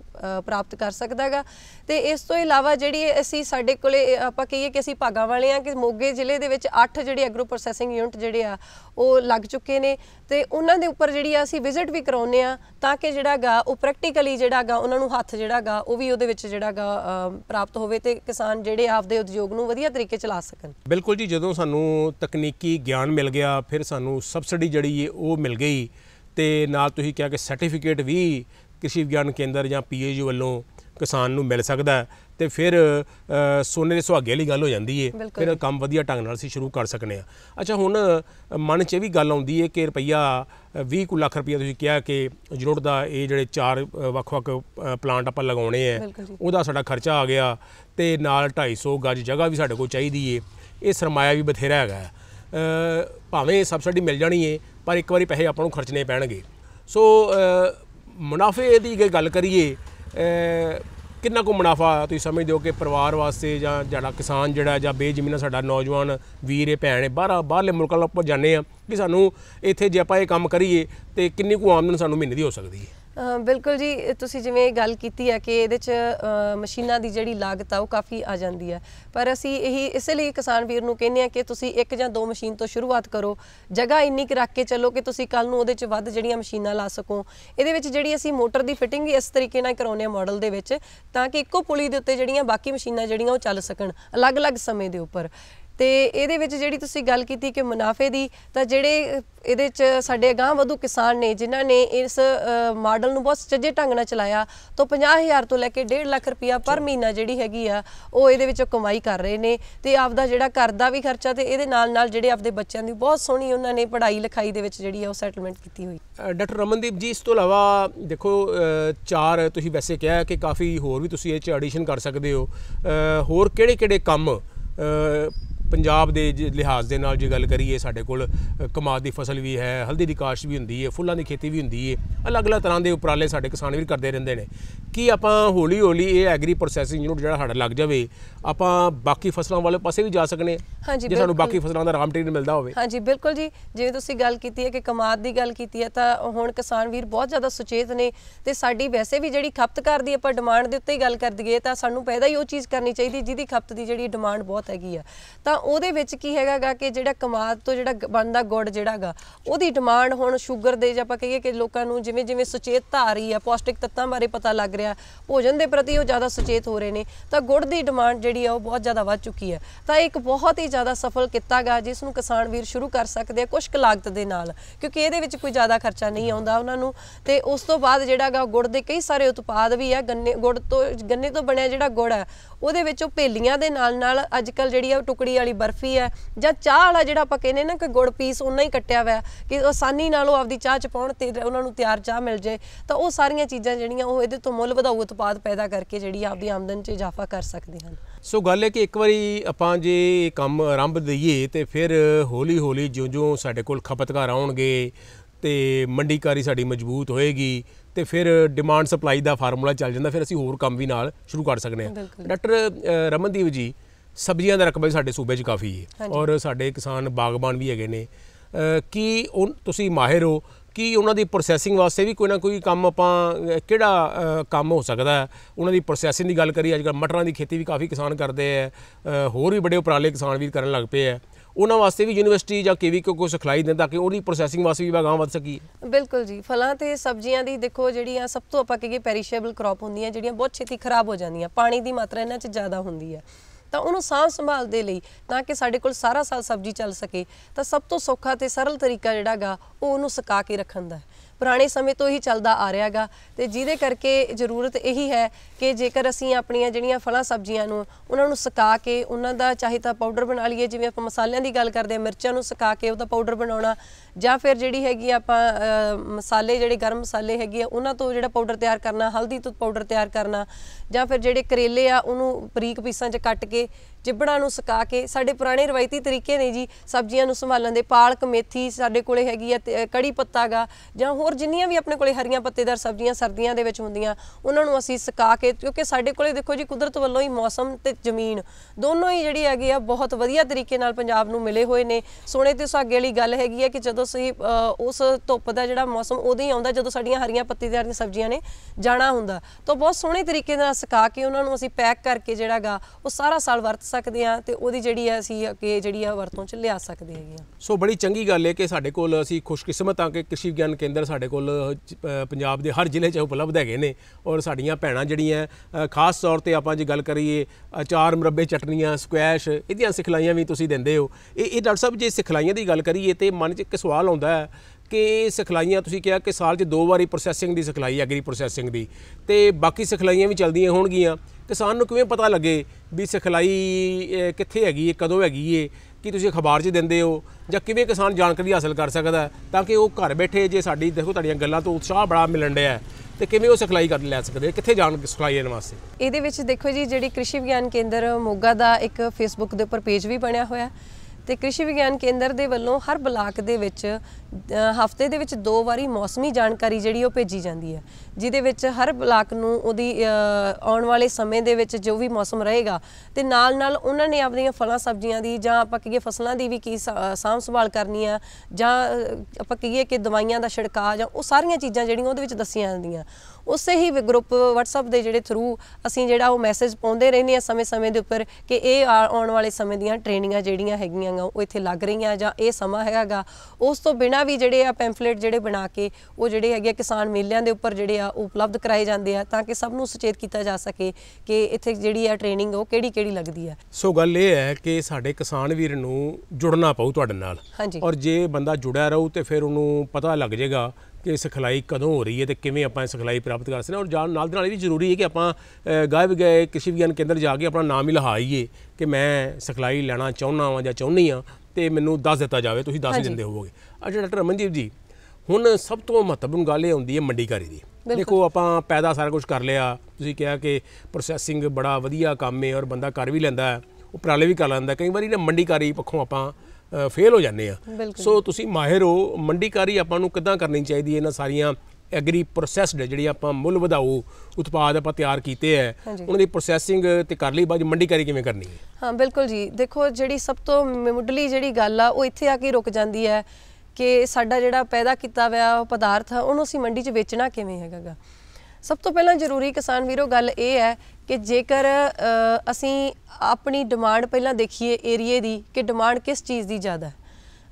ਪ੍ਰਾਪਤ ਕਰ ਸਕਦਾਗਾ ਤੇ ਇਸ ਤੋਂ ਇਲਾਵਾ ਜਿਹੜੀ ਅਸੀਂ ਸਾਡੇ ਕੋਲੇ ਆਪਾਂ ਕਹੀਏ ਕਿ ਅਸੀਂ ਭਾਗਾਂ ਵਾਲੇ ਵਾਲੇ ਆ ਕਿ ਮੋਗੇ ਜ਼ਿਲ੍ਹੇ ਦੇ ਵਿੱਚ 8 ਜਿਹੜੇ ਐਗਰੋ ਪ੍ਰੋਸੈਸਿੰਗ ਯੂਨਿਟ ਜਿਹੜੇ ਆ ਉਹ ਲੱਗ ਚੁੱਕੇ ਨੇ ਤੇ ਉਹਨਾਂ ਦੇ ਉੱਪਰ ਜਿਹੜੀ ਆ ਅਸੀਂ ਵਿਜ਼ਿਟ ਵੀ ਕਰਾਉਨੇ ਆ ਤਾਂ ਕਿ ਜਿਹੜਾਗਾ ਉਹ ਪ੍ਰੈਕਟੀਕਲੀ ਜਿਹੜਾਗਾ ਉਹਨਾਂ ਨੂੰ ਹੱਥ ਜਿਹੜਾਗਾ ਉਹ ਵੀ ਉਹਦੇ ਵਿੱਚ ਜਿਹੜਾਗਾ ਪ੍ਰਾਪਤ ਹੋਵੇ ਤੇ ਕਿਸਾਨ ਜਿਹੜੇ ਆਪਦੇ ਉਦਯੋਗ ਨੂੰ ਵਧੀਆ ਤਰੀਕੇ ਚਲਾ ਸਕਣ ਬਿਲਕੁਲ ਜੀ ਜਦੋਂ ਸਾਨੂੰ ਤਕਨੀਕੀ ਗਿਆਨ ਮਿਲ ਗਿਆ ਫਿਰ ਸਾਨੂੰ ਸਬਸਿਡੀ ਜਿਹੜੀ ਉਹ ਮਿਲ ਗਈ ਤੇ ਨਾਲ ਤੁਸੀਂ ਕਿਹਾ ਕਿ ਸਰਟੀਫਿਕੇਟ ਵੀ ਕ੍ਰਿਸ਼ੀ ਵਿਗਿਆਨ ਕੇਂਦਰ ਜਾਂ ਪੀਏਯੂ ਵੱਲੋਂ ਕਿਸਾਨ ਨੂੰ ਮਿਲ ਸਕਦਾ ਤੇ ਫਿਰ ਸੋਨੇ ਦੇ ਸੁਹਾਗੇ ਵਾਲੀ ਗੱਲ ਹੋ ਜਾਂਦੀ ਏ ਫਿਰ ਕੰਮ ਵਧੀਆ ਢੰਗ ਨਾਲ ਅਸੀਂ ਸ਼ੁਰੂ ਕਰ ਸਕਨੇ ਆ ਅੱਛਾ ਹੁਣ ਮਨ 'ਚ ਇਹ ਵੀ ਗੱਲ ਆਉਂਦੀ ਏ ਕਿ ਰੁਪਈਆ 20 ਕੁ ਲੱਖ ਰੁਪਈਆ ਤੁਸੀਂ ਕਿਹਾ ਕਿ ਜਰੂਰ ਦਾ ਇਹ ਜਿਹੜੇ ਚਾਰ ਵੱਖ-ਵੱਖ ਪਲਾਂਟ ਆਪਾਂ ਲਗਾਉਣੇ ਆ ਉਹਦਾ ਸਾਡਾ ਖਰਚਾ ਆ ਗਿਆ ਤੇ ਨਾਲ 250 ਗੱਜ ਜਗ੍ਹਾ ਵੀ ਸਾਡੇ ਕੋਲ ਚਾਹੀਦੀ ਏ ਇਹ ਸਰਮਾਇਆ ਵੀ ਬਥੇਰਾ ਹੈਗਾ ਭਾਵੇਂ ਸਬਸਿਡੀ ਮਿਲ ਜਾਣੀ ਏ ਪਰ ਇੱਕ ਵਾਰੀ ਪੈਸੇ ਆਪਾਂ ਨੂੰ ਖਰਚਨੇ ਪੈਣਗੇ ਸੋ ਮੁਨਾਫੇ ਦੀ ਗੱਲ ਕਰੀਏ ਕਿੰਨਾ ਕੁ ਮੁਨਾਫਾ ਤੁਸੀਂ ਸਮਝਦੇ ਹੋ ਕਿ ਪਰਿਵਾਰ ਵਾਸਤੇ ਜਾਂ ਜਿਹੜਾ ਕਿਸਾਨ ਜਿਹੜਾ ਜਾਂ ਬੇਜ਼ਮੀਨਾ ਸਾਡਾ ਨੌਜਵਾਨ ਵੀਰ ਇਹ ਭੈਣ ਬਾਹਰ ਬਾਹਰਲੇ ਮੁਲਕਾਂ ਉੱਪਰ ਜਾਂਦੇ ਆ ਕਿ ਸਾਨੂੰ ਇੱਥੇ ਜੇ ਆਪਾਂ ਇਹ ਕੰਮ ਕਰੀਏ ਤੇ ਕਿੰਨੀ ਕੁ ਆਮਦਨ ਸਾਨੂੰ ਮਹੀਨੇ ਦੀ ਹੋ ਸਕਦੀ ਹੈ ਬਿਲਕੁਲ ਜੀ ਤੁਸੀਂ ਜਿਵੇਂ ਗੱਲ ਕੀਤੀ ਹੈ ਕਿ ਇਹਦੇ ਚ ਮਸ਼ੀਨਾਂ ਦੀ ਜਿਹੜੀ ਲਾਗਤ ਆ ਉਹ ਕਾਫੀ ਆ ਜਾਂਦੀ ਹੈ ਪਰ ਅਸੀਂ ਇਹੀ ਇਸੇ ਲਈ ਕਿਸਾਨ ਵੀਰ ਨੂੰ ਕਹਿੰਦੇ ਆ ਕਿ ਤੁਸੀਂ ਇੱਕ ਜਾਂ ਦੋ ਮਸ਼ੀਨ ਤੋਂ ਸ਼ੁਰੂਆਤ ਕਰੋ ਜਗ੍ਹਾ ਇੰਨੀ ਕਿ ਰੱਖ ਕੇ ਚੱਲੋ ਕਿ ਤੁਸੀਂ ਕੱਲ ਨੂੰ ਉਹਦੇ ਚ ਵੱਧ ਜਿਹੜੀਆਂ ਮਸ਼ੀਨਾਂ ਲਾ ਸਕੋ ਇਹਦੇ ਵਿੱਚ ਜਿਹੜੀ ਅਸੀਂ ਮੋਟਰ ਦੀ ਫਿਟਿੰਗ ਇਸ ਤਰੀਕੇ ਨਾਲ ਕਰਾਉਨੇ ਆ ਮਾਡਲ ਦੇ ਵਿੱਚ ਤਾਂ ਕਿ ਇੱਕੋ ਪੁਲੀ ਦੇ ਉੱਤੇ ਜਿਹੜੀਆਂ ਬਾਕੀ ਮਸ਼ੀਨਾਂ ਜਿਹੜੀਆਂ ਉਹ ਚੱਲ ਸਕਣ ਅਲੱਗ-ਅਲੱਗ ਸਮੇਂ ਦੇ ਉੱਪਰ ਤੇ ਇਹਦੇ ਵਿੱਚ ਜਿਹੜੀ ਤੁਸੀਂ ਗੱਲ ਕੀਤੀ ਕਿ ਮੁਨਾਫੇ ਦੀ ਤਾਂ ਜਿਹੜੇ ਇਹਦੇ ਚ ਸਾਡੇ ਗਾਂਵ ਵਧੂ ਕਿਸਾਨ ਨੇ ਜਿਨ੍ਹਾਂ ਨੇ ਇਸ ਮਾਡਲ ਨੂੰ ਬਹੁਤ ਸੱਜੇ ਢੰਗ ਨਾਲ ਚਲਾਇਆ ਤੋਂ 50000 ਤੋਂ ਲੈ ਕੇ 1.5 ਲੱਖ ਰੁਪਇਆ ਪਰ ਮਹੀਨਾ ਜਿਹੜੀ ਹੈਗੀ ਆ ਉਹ ਇਹਦੇ ਵਿੱਚੋਂ ਕਮਾਈ ਕਰ ਰਹੇ ਨੇ ਤੇ ਆਪਦਾ ਜਿਹੜਾ ਘਰ ਦਾ ਵੀ ਖਰਚਾ ਤੇ ਇਹਦੇ ਨਾਲ ਨਾਲ ਜਿਹੜੇ ਆਪਦੇ ਬੱਚਿਆਂ ਦੀ ਬਹੁਤ ਸੋਹਣੀ ਉਹਨਾਂ ਨੇ ਪੜ੍ਹਾਈ ਲਿਖਾਈ ਦੇ ਵਿੱਚ ਜਿਹੜੀ ਆ ਉਹ ਸੈਟਲਮੈਂਟ ਕੀਤੀ ਹੋਈ ਡਾਕਟਰ ਰਮਨਦੀਪ ਜੀ ਇਸ ਤੋਂ ਇਲਾਵਾ ਦੇਖੋ ਚਾਰ ਤੁਸੀਂ ਵੈਸੇ ਕਿਹਾ ਕਿ ਕਾਫੀ ਹੋਰ ਵੀ ਤੁਸੀਂ ਇਹ ਚ ਐਡੀਸ਼ਨ ਕਰ ਸਕਦੇ ਹੋ ਹੋਰ ਕਿਹੜੇ-ਕਿਹੜੇ ਕੰਮ ਪੰਜਾਬ ਦੇ ਲਿਹਾਜ਼ ਦੇ ਨਾਲ ਜੇ ਗੱਲ ਕਰੀਏ ਸਾਡੇ ਕੋਲ ਕਮਾਦ ਦੀ ਫਸਲ ਵੀ ਹੈ ਹਲਦੀ ਦੀ ਕਾਸ਼ ਵੀ ਹੁੰਦੀ ਹੈ ਫੁੱਲਾਂ ਦੀ ਖੇਤੀ ਵੀ ਹੁੰਦੀ ਹੈ ਅਲੱਗ-ਅਲੱਗ ਤਰ੍ਹਾਂ ਦੇ ਉਪਰਾਲੇ ਸਾਡੇ ਕਿਸਾਨ ਵੀ ਕਰਦੇ ਰਹਿੰਦੇ ਨੇ ਕੀ ਆਪਾਂ ਹੌਲੀ-ਹੌਲੀ ਇਹ ਐਗਰੀ ਪ੍ਰੋਸੈਸਿੰਗ ਯੂਨਿਟ ਜਿਹੜਾ ਸਾਡਾ ਲੱਗ ਜਾਵੇ ਆਪਾਂ ਬਾਕੀ ਫਸਲਾਂ ਵਾਲੇ ਪਾਸੇ ਵੀ ਜਾ ਸਕਨੇ ਹਾਂਜੀ ਜੇ ਸਾਨੂੰ ਬਾਕੀ ਫਸਲਾਂ ਦਾ ਰਾਮ ਟ੍ਰੀਟ ਮਿਲਦਾ ਹੋਵੇ ਹਾਂਜੀ ਬਿਲਕੁਲ ਜੀ ਜਿਵੇਂ ਤੁਸੀਂ ਗੱਲ ਕੀਤੀ ਹੈ ਕਿ ਕਮਾਦ ਦੀ ਗੱਲ ਕੀਤੀ ਹੈ ਤਾਂ ਹੁਣ ਕਿਸਾਨ ਵੀਰ ਬਹੁਤ ਜ਼ਿਆਦਾ ਸੁਚੇਤ ਨੇ ਤੇ ਸਾਡੀ ਵੈਸੇ ਵੀ ਜਿਹੜੀ ਖਪਤਕਾਰ ਦੀ ਆਪਾਂ ਡਿਮਾਂਡ ਦੇ ਉੱਤੇ ਹੀ ਗੱਲ ਕਰ ਦਈਏ ਤਾਂ ਸਾਨੂੰ ਪੈਦਾ ਹੀ ਉਹ ਚੀਜ਼ ਕਰਨੀ ਚਾਹੀਦੀ ਜਿਹਦੀ ਖਪਤ ਦੀ ਜਿਹੜੀ ਡਿਮਾਂਡ ਬਹੁਤ ਹੈਗੀ ਆ ਤਾਂ ਤਾਂ ਉਹਦੇ ਵਿੱਚ ਕੀ ਹੈਗਾਗਾ ਕਿ ਜਿਹੜਾ ਕਮਾਦ ਤੋਂ ਜਿਹੜਾ ਬਣਦਾ ਗੁੜ ਜਿਹੜਾਗਾ ਉਹਦੀ ਡਿਮਾਂਡ ਹੁਣ ਸ਼ੂਗਰ ਦੇ ਜੇ ਆਪਾਂ ਕਹੀਏ ਕਿ ਲੋਕਾਂ ਨੂੰ ਜਿਵੇਂ ਜਿਵੇਂ ਸੁਚੇਤਤਾ ਆ ਰਹੀ ਹੈ ਪੌਸ਼ਟਿਕ ਤੱਤਾਂ ਬਾਰੇ ਪਤਾ ਲੱਗ ਰਿਹਾ ਭੋਜਨ ਦੇ ਪ੍ਰਤੀ ਉਹ ਜ਼ਿਆਦਾ ਸੁਚੇਤ ਹੋ ਰਹੇ ਨੇ ਤਾਂ ਗੁੜ ਦੀ ਡਿਮਾਂਡ ਜਿਹੜੀ ਆ ਉਹ ਬਹੁਤ ਜ਼ਿਆਦਾ ਵੱਧ ਚੁੱਕੀ ਹੈ ਤਾਂ ਇੱਕ ਬਹੁਤ ਹੀ ਜ਼ਿਆਦਾ ਸਫਲ ਕੀਤਾਗਾ ਜਿਸ ਨੂੰ ਕਿਸਾਨ ਵੀਰ ਸ਼ੁਰੂ ਕਰ ਸਕਦੇ ਆ ਕੁਝ ਲਾਗਤ ਦੇ ਨਾਲ ਕਿਉਂਕਿ ਇਹਦੇ ਵਿੱਚ ਕੋਈ ਜ਼ਿਆਦਾ ਖਰਚਾ ਨਹੀਂ ਆਉਂਦਾ ਉਹਨਾਂ ਨੂੰ ਤੇ ਉਸ ਤੋਂ ਬਾਅਦ ਜਿਹੜਾਗਾ ਗੁੜ ਦੇ ਕਈ ਸਾਰੇ ਉਤਪਾਦ ਵੀ ਆ ਗੰਨੇ ਗੁੜ ਤੋਂ ਗੰਨੇ ਤੋਂ ਬਣਿਆ ਜਿਹੜਾ ਗੁੜ ਆ ਉਹਦੇ ਵਿੱਚ ਉਹ ਪੇਲੀਆਂ ਦੇ ਨਾਲ ਨਾਲ ਅੱਜਕੱਲ ਜਿਹੜੀ ਆ ਟੁਕੜੀ ਵਾਲੀ ਬਰਫੀ ਹੈ ਜਾਂ ਚਾਹ ਵਾਲਾ ਜਿਹੜਾ ਆਪਾਂ ਕਹਿੰਦੇ ਨਾ ਕਿ ਗੁੜ ਪੀਸ ਉਹਨਾਂ ਹੀ ਕੱਟਿਆ ਹੋਇਆ ਕਿ ਆਸਾਨੀ ਨਾਲ ਉਹ ਆਪਦੀ ਚਾਹ ਚ ਪਾਉਣ ਤੇ ਉਹਨਾਂ ਨੂੰ ਤਿਆਰ ਚਾਹ ਮਿਲ ਜੇ ਤਾਂ ਉਹ ਸਾਰੀਆਂ ਚੀਜ਼ਾਂ ਜਿਹੜੀਆਂ ਉਹ ਇਹਦੇ ਤੋਂ ਮੁੱਲ ਵਧਾਊ ਉਤਪਾਦ ਪੈਦਾ ਕਰਕੇ ਜਿਹੜੀ ਆਪਦੀ ਆਮਦਨ 'ਚ ਇਜ਼ਾਫਾ ਕਰ ਸਕਦੇ ਹਨ ਸੋ ਗੱਲ ਹੈ ਕਿ ਇੱਕ ਵਾਰੀ ਆਪਾਂ ਜੇ ਕੰਮ ਆਰੰਭ ਦਈਏ ਤੇ ਫਿਰ ਹੌਲੀ ਹੌਲੀ ਜਿਉਂ-ਜਿਉਂ ਸਾਡੇ ਕੋਲ ਖਪਤਕਾਰ ਆਉਣਗੇ ਤੇ ਮੰਡੀਕਾਰੀ ਸਾਡੀ ਮਜ਼ਬੂਤ ਹੋਏਗੀ ਤੇ ਫਿਰ ਡਿਮਾਂਡ ਸਪਲਾਈ ਦਾ ਫਾਰਮੂਲਾ ਚੱਲ ਜਾਂਦਾ ਫਿਰ ਅਸੀਂ ਹੋਰ ਕੰਮ ਵੀ ਨਾਲ ਸ਼ੁਰੂ ਕਰ ਸਕਦੇ ਹਾਂ ਡਾਕਟਰ ਰਮਨਦੀਪ ਜੀ ਸਬਜ਼ੀਆਂ ਦਾ ਰਕਬਾ ਵੀ ਸਾਡੇ ਸੂਬੇ 'ਚ ਕਾਫੀ ਹੈ ਔਰ ਸਾਡੇ ਕਿਸਾਨ ਬਾਗਬਾਨ ਵੀ ਹੈਗੇ ਨੇ ਕੀ ਤੁਸੀਂ ਮਾਹਿਰ ਹੋ ਕੀ ਉਹਨਾਂ ਦੀ ਪ੍ਰੋਸੈਸਿੰਗ ਵਾਸਤੇ ਵੀ ਕੋਈ ਨਾ ਕੋਈ ਕੰਮ ਆਪਾਂ ਕਿਹੜਾ ਕੰਮ ਹੋ ਸਕਦਾ ਹੈ ਉਹਨਾਂ ਦੀ ਪ੍ਰੋਸੈਸਿੰਗ ਦੀ ਗੱਲ ਕਰੀ ਅੱਜ ਕੱਲ ਮਟਰਾਂ ਦੀ ਖੇਤੀ ਵੀ ਕਾਫੀ ਕਿਸਾਨ ਕਰਦੇ ਆ ਹੋਰ ਵੀ ਵੱਡੇ ਉਪਰਾਲੇ ਕਿਸਾਨ ਵੀ ਕਰਨ ਲੱਗ ਪਏ ਆ ਉਹਨਾਂ ਵਾਸਤੇ ਵੀ ਯੂਨੀਵਰਸਿਟੀ ਜਾਂ ਕੇਵੀਕੋ ਕੋ ਸਿਖਲਾਈ ਦਿੰਦਾ ਤਾਂ ਕਿ ਉਹਦੀ ਪ੍ਰੋਸੈਸਿੰਗ ਵਾਸਤੇ ਵੀ ਬਾਗਾਂ ਵੱਧ ਸਕੀ ਬਿਲਕੁਲ ਜੀ ਫਲਾਂ ਤੇ ਸਬਜ਼ੀਆਂ ਦੀ ਦੇਖੋ ਜਿਹੜੀਆਂ ਸਭ ਤੋਂ ਆਪਾਂ ਕਹੀਏ ਪੈਰੀਸ਼ੇਬਲ ਕ੍ਰੌਪ ਹੁੰਦੀਆਂ ਜਿਹੜੀਆਂ ਬਹੁਤ ਛੇਤੀ ਖਰਾਬ ਹੋ ਜਾਂਦੀਆਂ ਪਾਣੀ ਦੀ ਮਾਤਰਾ ਇਹਨਾਂ 'ਚ ਜ਼ਿਆਦਾ ਹੁੰਦੀ ਹੈ ਤਾਂ ਉਹਨੂੰ ਸਾਂਭ ਸੰਭਾਲ ਦੇ ਲਈ ਤਾਂ ਕਿ ਸਾਡੇ ਕੋਲ ਸਾਰਾ ਸਾਲ ਸਬਜ਼ੀ ਚੱਲ ਸਕੇ ਤਾਂ ਸਭ ਤੋਂ ਸੌਖਾ ਤੇ ਸਰਲ ਤਰੀਕਾ ਜਿਹੜਾਗਾ ਉਹ ਉਹਨੂੰ ਸੁਕਾ ਕੇ ਰੱਖਣ ਦਾ ਪੁਰਾਣੇ ਸਮੇਂ ਤੋਂ ਹੀ ਚੱਲਦਾ ਆ ਰਿਹਾਗਾ ਤੇ ਜਿਹਦੇ ਕਰਕੇ ਜ਼ਰੂਰਤ ਇਹੀ ਹੈ ਕਿ ਜੇਕਰ ਅਸੀਂ ਆਪਣੀਆਂ ਜਿਹੜੀਆਂ ਫਲਾਂ ਸਬਜ਼ੀਆਂ ਨੂੰ ਉਹਨਾਂ ਨੂੰ ਸੁਕਾ ਕੇ ਉਹਨਾਂ ਦਾ ਚਾਹੇ ਤਾਂ ਪਾਊਡਰ ਬਣਾ ਲਈਏ ਜਿਵੇਂ ਆਪਾਂ ਮਸਾਲਿਆਂ ਦੀ ਗੱਲ ਕਰਦੇ ਆ ਮਿਰਚਾਂ ਨੂੰ ਸੁਕਾ ਕੇ ਉਹਦਾ ਪਾਊਡਰ ਬਣਾਉਣਾ ਜਾਂ ਫਿਰ ਜਿਹੜੀ ਹੈਗੀ ਆਪਾਂ ਮਸਾਲੇ ਜਿਹੜੇ ਗਰਮ ਮਸਾਲੇ ਹੈਗੇ ਆ ਉਹਨਾਂ ਤੋਂ ਜਿਹੜਾ ਪਾਊਡਰ ਤਿਆਰ ਕਰਨਾ ਹਲਦੀ ਤੋਂ ਪਾਊਡਰ ਤਿਆਰ ਕਰਨਾ ਜਾਂ ਫਿਰ ਜਿਹੜੇ ਕਰੇਲੇ ਆ ਉਹਨੂੰ ਬਰੀਕ ਪੀਸਾਂ 'ਚ ਕੱਟ ਕੇ ਜਿਬੜਾਂ ਨੂੰ ਸੁਕਾ ਕੇ ਸਾਡੇ ਪੁਰਾਣੇ ਰਵਾਇਤੀ ਤਰੀਕੇ ਨੇ ਜੀ ਸਬਜ਼ੀਆਂ ਨੂੰ ਸੰਭਾਲਣ ਦੇ ਪਾਲਕ ਮੇਥੀ ਸਾਡੇ ਕੋਲੇ ਹੈਗੀ ਆ ਕੜੀ ਪੱਤਾਗਾ ਜਾਂ ਹੋਰ ਜਿੰਨੀਆਂ ਵੀ ਆਪਣੇ ਕੋਲੇ ਹਰੀਆਂ ਪੱਤੇਦਾਰ ਸਬਜ਼ੀਆਂ ਸਰਦੀਆਂ ਦੇ ਵਿੱਚ ਹੁੰਦੀਆਂ ਉਹਨਾਂ ਨੂੰ ਅਸੀਂ ਸੁਕਾ ਕੇ ਕਿਉਂਕਿ ਸਾਡੇ ਕੋਲੇ ਦੇਖੋ ਜੀ ਕੁਦਰਤ ਵੱਲੋਂ ਹੀ ਮੌਸਮ ਤੇ ਜ਼ਮੀਨ ਦੋਨੋਂ ਹੀ ਜਿਹੜੀ ਹੈਗੀ ਆ ਬਹੁਤ ਵਧੀਆ ਤਰੀਕੇ ਨਾਲ ਪੰਜਾਬ ਨੂੰ ਮਿਲੇ ਹੋਏ ਨੇ ਸੋਨੇ ਤੇ ਸੁਹਾਗੇ ਵਾਲੀ ਗੱਲ ਹੈਗੀ ਆ ਕਿ ਜਦੋਂ ਸਹੀ ਉਸ ਧੁੱਪ ਦਾ ਜਿਹੜਾ ਮੌਸਮ ਉਦੋਂ ਹੀ ਆਉਂਦਾ ਜਦੋਂ ਸਾਡੀਆਂ ਹਰੀਆਂ ਪੱਤੇਦਾਰ ਦੀਆਂ ਸਬਜ਼ੀਆਂ ਨੇ ਜਾਣਾ ਹੁੰਦਾ ਤਾਂ ਬਹੁਤ ਸੋਹਣੇ ਤਰੀਕੇ ਨਾਲ ਸੁਕਾ ਕੇ ਉਹਨਾਂ ਨੂੰ ਅਸੀਂ ਪੈਕ ਕਰਕੇ ਜਿਹੜਾਗਾ ਉਹ ਸਾਰਾ ਸਾਲ ਵਰਤ ਸਕਦੇ ਆ ਤੇ ਉਹਦੀ ਜਿਹੜੀ ਆ ਅਸੀਂ ਅਕੇ ਜਿਹੜੀ ਆ ਵਰਤੋਂ ਚ ਲਿਆ ਸਕਦੇ ਹੈਗੇ ਆ ਸੋ ਬੜੀ ਚੰਗੀ ਗੱਲ ਹੈ ਕਿ ਸਾਡੇ ਕੋਲ ਅਸੀਂ ਖੁਸ਼ਕਿਸਮਤ ਆ ਕਿ ਕ੍ਰਿਸ਼ੀ ਵਿਗਿਆਨ ਕੇਂਦਰ ਸਾਡੇ ਕੋਲ ਪੰਜਾਬ ਦੇ ਹਰ ਜ਼ਿਲ੍ਹੇ 'ਚ ਉਪਲਬਧ ਹੈਗੇ ਨੇ ਔਰ ਸਾਡੀਆਂ ਭੈਣਾਂ ਜਿਹੜੀਆਂ ਖਾਸ ਤੌਰ ਤੇ ਆਪਾਂ ਜੇ ਗੱਲ ਕਰੀਏ ਅਚਾਰ ਮਰੱਬੇ ਚਟਨੀਆਂ ਸਕੁਐਸ਼ ਇਹਦੀਆਂ ਸਿਖਲਾਈਆਂ ਵੀ ਤੁਸੀਂ ਦਿੰਦੇ ਹੋ ਇਹ ਇਹ ਡਾਕਟਰ ਸਾਹਿਬ ਜੇ ਸਿਖਲਾਈਆਂ ਦੀ ਗੱਲ ਕਰੀਏ ਤੇ ਮਨ 'ਚ ਇੱਕ ਸਵਾਲ ਆਉਂਦਾ ਹੈ ਕਿ ਸਿਖਲਾਈਆਂ ਤੁਸੀਂ ਕਿਹਾ ਕਿ ਸਾਲ 'ਚ ਦੋ ਵਾਰੀ ਪ੍ਰੋਸੈਸਿੰਗ ਦੀ ਸਿਖਲਾਈ ਐਗਰੀ ਪ੍ਰੋਸੈਸਿੰਗ ਦੀ ਤੇ ਬਾਕੀ ਸਿਖਲਾਈਆਂ ਵੀ ਚੱਲਦੀਆਂ ਹੋਣਗੀਆਂ ਕਿਸਾਨ ਨੂੰ ਕਿਵੇਂ ਪਤਾ ਲੱਗੇ ਵੀ ਸਿਖਲਾਈ ਕਿੱਥੇ ਹੈਗੀ ਹੈ ਕਦੋਂ ਹੈਗੀ ਹੈ ਕੀ ਤੁਸੀਂ ਅਖਬਾਰ 'ਚ ਦਿੰਦੇ ਹੋ ਜਾਂ ਕਿਵੇਂ ਕਿਸਾਨ ਜਾਣਕਾਰੀ ਹਾਸਲ ਕਰ ਸਕਦਾ ਤਾਂ ਕਿ ਉਹ ਘਰ ਬੈਠੇ ਜੇ ਸਾਡੀ ਦੇਖੋ ਤੁਹਾਡੀਆਂ ਗੱਲਾਂ ਤੋਂ ਉਤਸ਼ਾਹ ਬੜਾ ਮਿਲਣ ਡਿਆ ਤੇ ਕਿਵੇਂ ਉਹ ਸਿਖਲਾਈ ਕਰ ਲੈ ਸਕਦੇ ਕਿੱਥੇ ਜਾਣ ਸਿਖਲਾਈ ਲੈਣ ਵਾਸਤੇ ਇਹਦੇ ਵਿੱਚ ਦੇਖੋ ਜੀ ਜਿਹੜੀ ਕ੍ਰਿਸ਼ੀ ਵਿਗਿਆਨ ਕੇਂਦਰ ਮੋਗਾ ਦਾ ਇੱਕ ਫੇਸਬੁੱਕ ਦੇ ਉੱਪਰ ਪੇਜ ਵੀ ਬਣਿਆ ਹੋਇਆ ਤੇ ਕ੍ਰਿਸ਼ੀ ਵਿਗਿਆਨ ਕੇਂਦਰ ਦੇ ਵੱਲੋਂ ਹਰ ਬਲਾਕ ਦੇ ਵਿੱਚ ਹਫਤੇ ਦੇ ਵਿੱਚ ਦੋ ਵਾਰੀ ਮੌਸਮੀ ਜਾਣਕਾਰੀ ਜਿਹੜੀ ਉਹ ਭੇਜੀ ਜਾਂਦੀ ਹੈ ਜਿਹਦੇ ਵਿੱਚ ਹਰ ਬਲਾਕ ਨੂੰ ਉਹਦੀ ਆਉਣ ਵਾਲੇ ਸਮੇਂ ਦੇ ਵਿੱਚ ਜੋ ਵੀ ਮੌਸਮ ਰਹੇਗਾ ਤੇ ਨਾਲ ਨਾਲ ਉਹਨਾਂ ਨੇ ਆਪਣੀਆਂ ਫਲਾਂ ਸਬਜ਼ੀਆਂ ਦੀ ਜਾਂ ਆਪਾਂ ਕਹੀਏ ਫਸਲਾਂ ਦੀ ਵੀ ਕੀ ਸਾਂਭ ਸੰਭਾਲ ਕਰਨੀ ਆ ਜਾਂ ਆਪਾਂ ਕਹੀਏ ਕਿ ਦਵਾਈਆਂ ਦਾ ਛਿੜਕਾਅ ਜਾਂ ਉਹ ਸਾਰੀਆਂ ਚੀਜ਼ਾਂ ਜਿਹੜੀਆਂ ਉਹਦੇ ਵਿੱਚ ਦੱਸੀਆਂ ਜਾਂਦੀਆਂ ਉਸੇ ਹੀ ਗਰੁੱਪ WhatsApp ਦੇ ਜਿਹੜੇ ਥਰੂ ਅਸੀਂ ਜਿਹੜਾ ਉਹ ਮੈਸੇਜ ਪਾਉਂਦੇ ਰਹਿੰਦੇ ਆ ਸਮੇਂ-ਸਮੇਂ ਦੇ ਉੱਪਰ ਕਿ ਇਹ ਆਉਣ ਵਾਲੇ ਸਮੇਂ ਦੀਆਂ ਟ੍ਰੇਨਿੰਗਾਂ ਜਿਹੜੀਆਂ ਹੈਗੀਆਂ ਉਹ ਇੱਥੇ ਲੱਗ ਰਹੀਆਂ ਜਾਂ ਇਹ ਸਮਾਂ ਹੈਗਾਗਾ ਉਸ ਤੋਂ ਬਿਨਾਂ ਪਹਿਲਾਂ ਵੀ ਜਿਹੜੇ ਆ ਪੈਂਫਲੇਟ ਜਿਹੜੇ ਬਣਾ ਕੇ ਉਹ ਜਿਹੜੇ ਹੈਗੇ ਕਿਸਾਨ ਮੇਲਿਆਂ ਦੇ ਉੱਪਰ ਜਿਹੜੇ ਆ ਉਹ ਉਪਲਬਧ ਕਰਾਏ ਜਾਂਦੇ ਆ ਤਾਂ ਕਿ ਸਭ ਨੂੰ ਸੁਚੇਤ ਕੀਤਾ ਜਾ ਸਕੇ ਕਿ ਇੱਥੇ ਜਿਹੜੀ ਆ ਟ੍ਰੇਨਿੰਗ ਉਹ ਕਿਹੜੀ ਕਿਹੜੀ ਲੱਗਦੀ ਆ ਸੋ ਗੱਲ ਇਹ ਹੈ ਕਿ ਸਾਡੇ ਕਿਸਾਨ ਵੀਰ ਨੂੰ ਜੁੜਨਾ ਪਊ ਤੁਹਾਡੇ ਨਾਲ ਔਰ ਜੇ ਬੰਦਾ ਜੁੜਿਆ ਰਹੂ ਤੇ ਫਿਰ ਉਹਨੂੰ ਪਤਾ ਲੱਗ ਜਾਏਗਾ ਕਿ ਸਿਖਲਾਈ ਕਦੋਂ ਹੋ ਰਹੀ ਹੈ ਤੇ ਕਿਵੇਂ ਆਪਾਂ ਸਿਖਲਾਈ ਪ੍ਰਾਪਤ ਕਰ ਸਕਦੇ ਹਾਂ ਔਰ ਜਾਣ ਨਾਲ ਦੇ ਨਾਲ ਇਹ ਵੀ ਜ਼ਰੂਰੀ ਹੈ ਕਿ ਆਪਾਂ ਗਾਇਬ ਗਏ ਕ੍ਰਿਸ਼ੀ ਵਿਗਿਆਨ ਕੇਂਦਰ ਜਾ ਕੇ ਆਪਣਾ ਨਾਮ ਹੀ ਲਹਾਈਏ ਕਿ ਮੈਂ ਸਿਖਲਾਈ ਲੈਣਾ ਚਾਹੁੰਨਾ ਵਾਂ ਜਾਂ ਚਾਹੁੰਨੀ ਆ ਤੇ ਮੈਨੂੰ ਦੱਸ ਦਿੱਤਾ ਜਾਵੇ ਤੁਸੀਂ ਦੱਸ ਦਿੰਦੇ ਹੋਵੋਗੇ ਅੱਜ ਡਾਕਟਰ ਅਮਨਦੀਪ ਜੀ ਹੁਣ ਸਭ ਤੋਂ ਮਹੱਤਵਪੂਰਨ ਗੱਲ ਇਹ ਹੁੰਦੀ ਹੈ ਮੰਡੀਕਾਰੀ ਦੀ ਦੇਖੋ ਆਪਾਂ ਪੈਦਾ ਸਾਰਾ ਕੁਝ ਕਰ ਲਿਆ ਤੁਸੀਂ ਕਿਹਾ ਕਿ ਪ੍ਰੋਸੈਸਿੰਗ ਬੜਾ ਵਧੀਆ ਕੰਮ ਹੈ ਔਰ ਬੰਦਾ ਕਰ ਵੀ ਲੈਂਦਾ ਹੈ ਉਪਰਾਲੇ ਵੀ ਕਰ ਲੈਂਦਾ ਕਈ ਵਾਰੀ ਨਾ ਮੰਡੀਕਾਰੀ ਪੱਖੋਂ ਆਪਾਂ ਫੇਲ ਹੋ ਜਾਂਦੇ ਆ ਸੋ ਤੁਸੀਂ ਮਾਹਿਰ ਹੋ ਮੰਡੀਕਾਰੀ ਆਪਾਂ ਨੂੰ ਕਿੱਦਾਂ ਕਰਨੀ ਚਾਹੀਦੀ ਹੈ ਇਹਨਾਂ ਸਾਰੀਆਂ ਐਗਰੀ ਪ੍ਰੋਸੈਸਡ ਜਿਹੜੀ ਆਪਾਂ ਮੁੱਲ ਵਧਾਓ ਉਤਪਾਦ ਆਪਾਂ ਤਿਆਰ ਕੀਤੇ ਐ ਉਹਨਾਂ ਦੀ ਪ੍ਰੋਸੈਸਿੰਗ ਤੇ ਕਰ ਲਈ ਬਾਅਦ ਮੰਡੀਕਾਰੀ ਕਿਵੇਂ ਕਰਨੀ ਹੈ ਹਾਂ ਬਿਲਕੁਲ ਜੀ ਦੇਖੋ ਜਿਹੜੀ ਸਭ ਤੋਂ ਮੁੱਢਲੀ ਜਿਹੜੀ ਗੱਲ ਆ ਉਹ ਇੱਥੇ ਆ ਕੇ ਰੁਕ ਜਾਂਦੀ ਹੈ ਕਿ ਸਾਡਾ ਜਿਹੜਾ ਪੈਦਾ ਕੀਤਾ ਹੋਇਆ ਪਦਾਰਥ ਹੈ ਉਹਨੂੰ ਅਸੀਂ ਮੰਡੀ 'ਚ ਵੇਚਣਾ ਕਿਵੇਂ ਹੈਗਾਗਾ ਸਭ ਤੋਂ ਪਹਿਲਾਂ ਜ਼ਰੂਰੀ ਕਿਸਾਨ ਵੀਰੋ ਗੱਲ ਇਹ ਹੈ ਕਿ ਜੇਕਰ ਅਸੀਂ ਆਪਣੀ ਡਿਮਾਂਡ ਪਹਿਲਾਂ ਦੇਖੀਏ ਏਰੀਏ ਦੀ ਕਿ ਡਿਮਾਂਡ ਕਿਸ ਚੀਜ਼ ਦੀ ਜ਼ਿਆਦਾ ਹੈ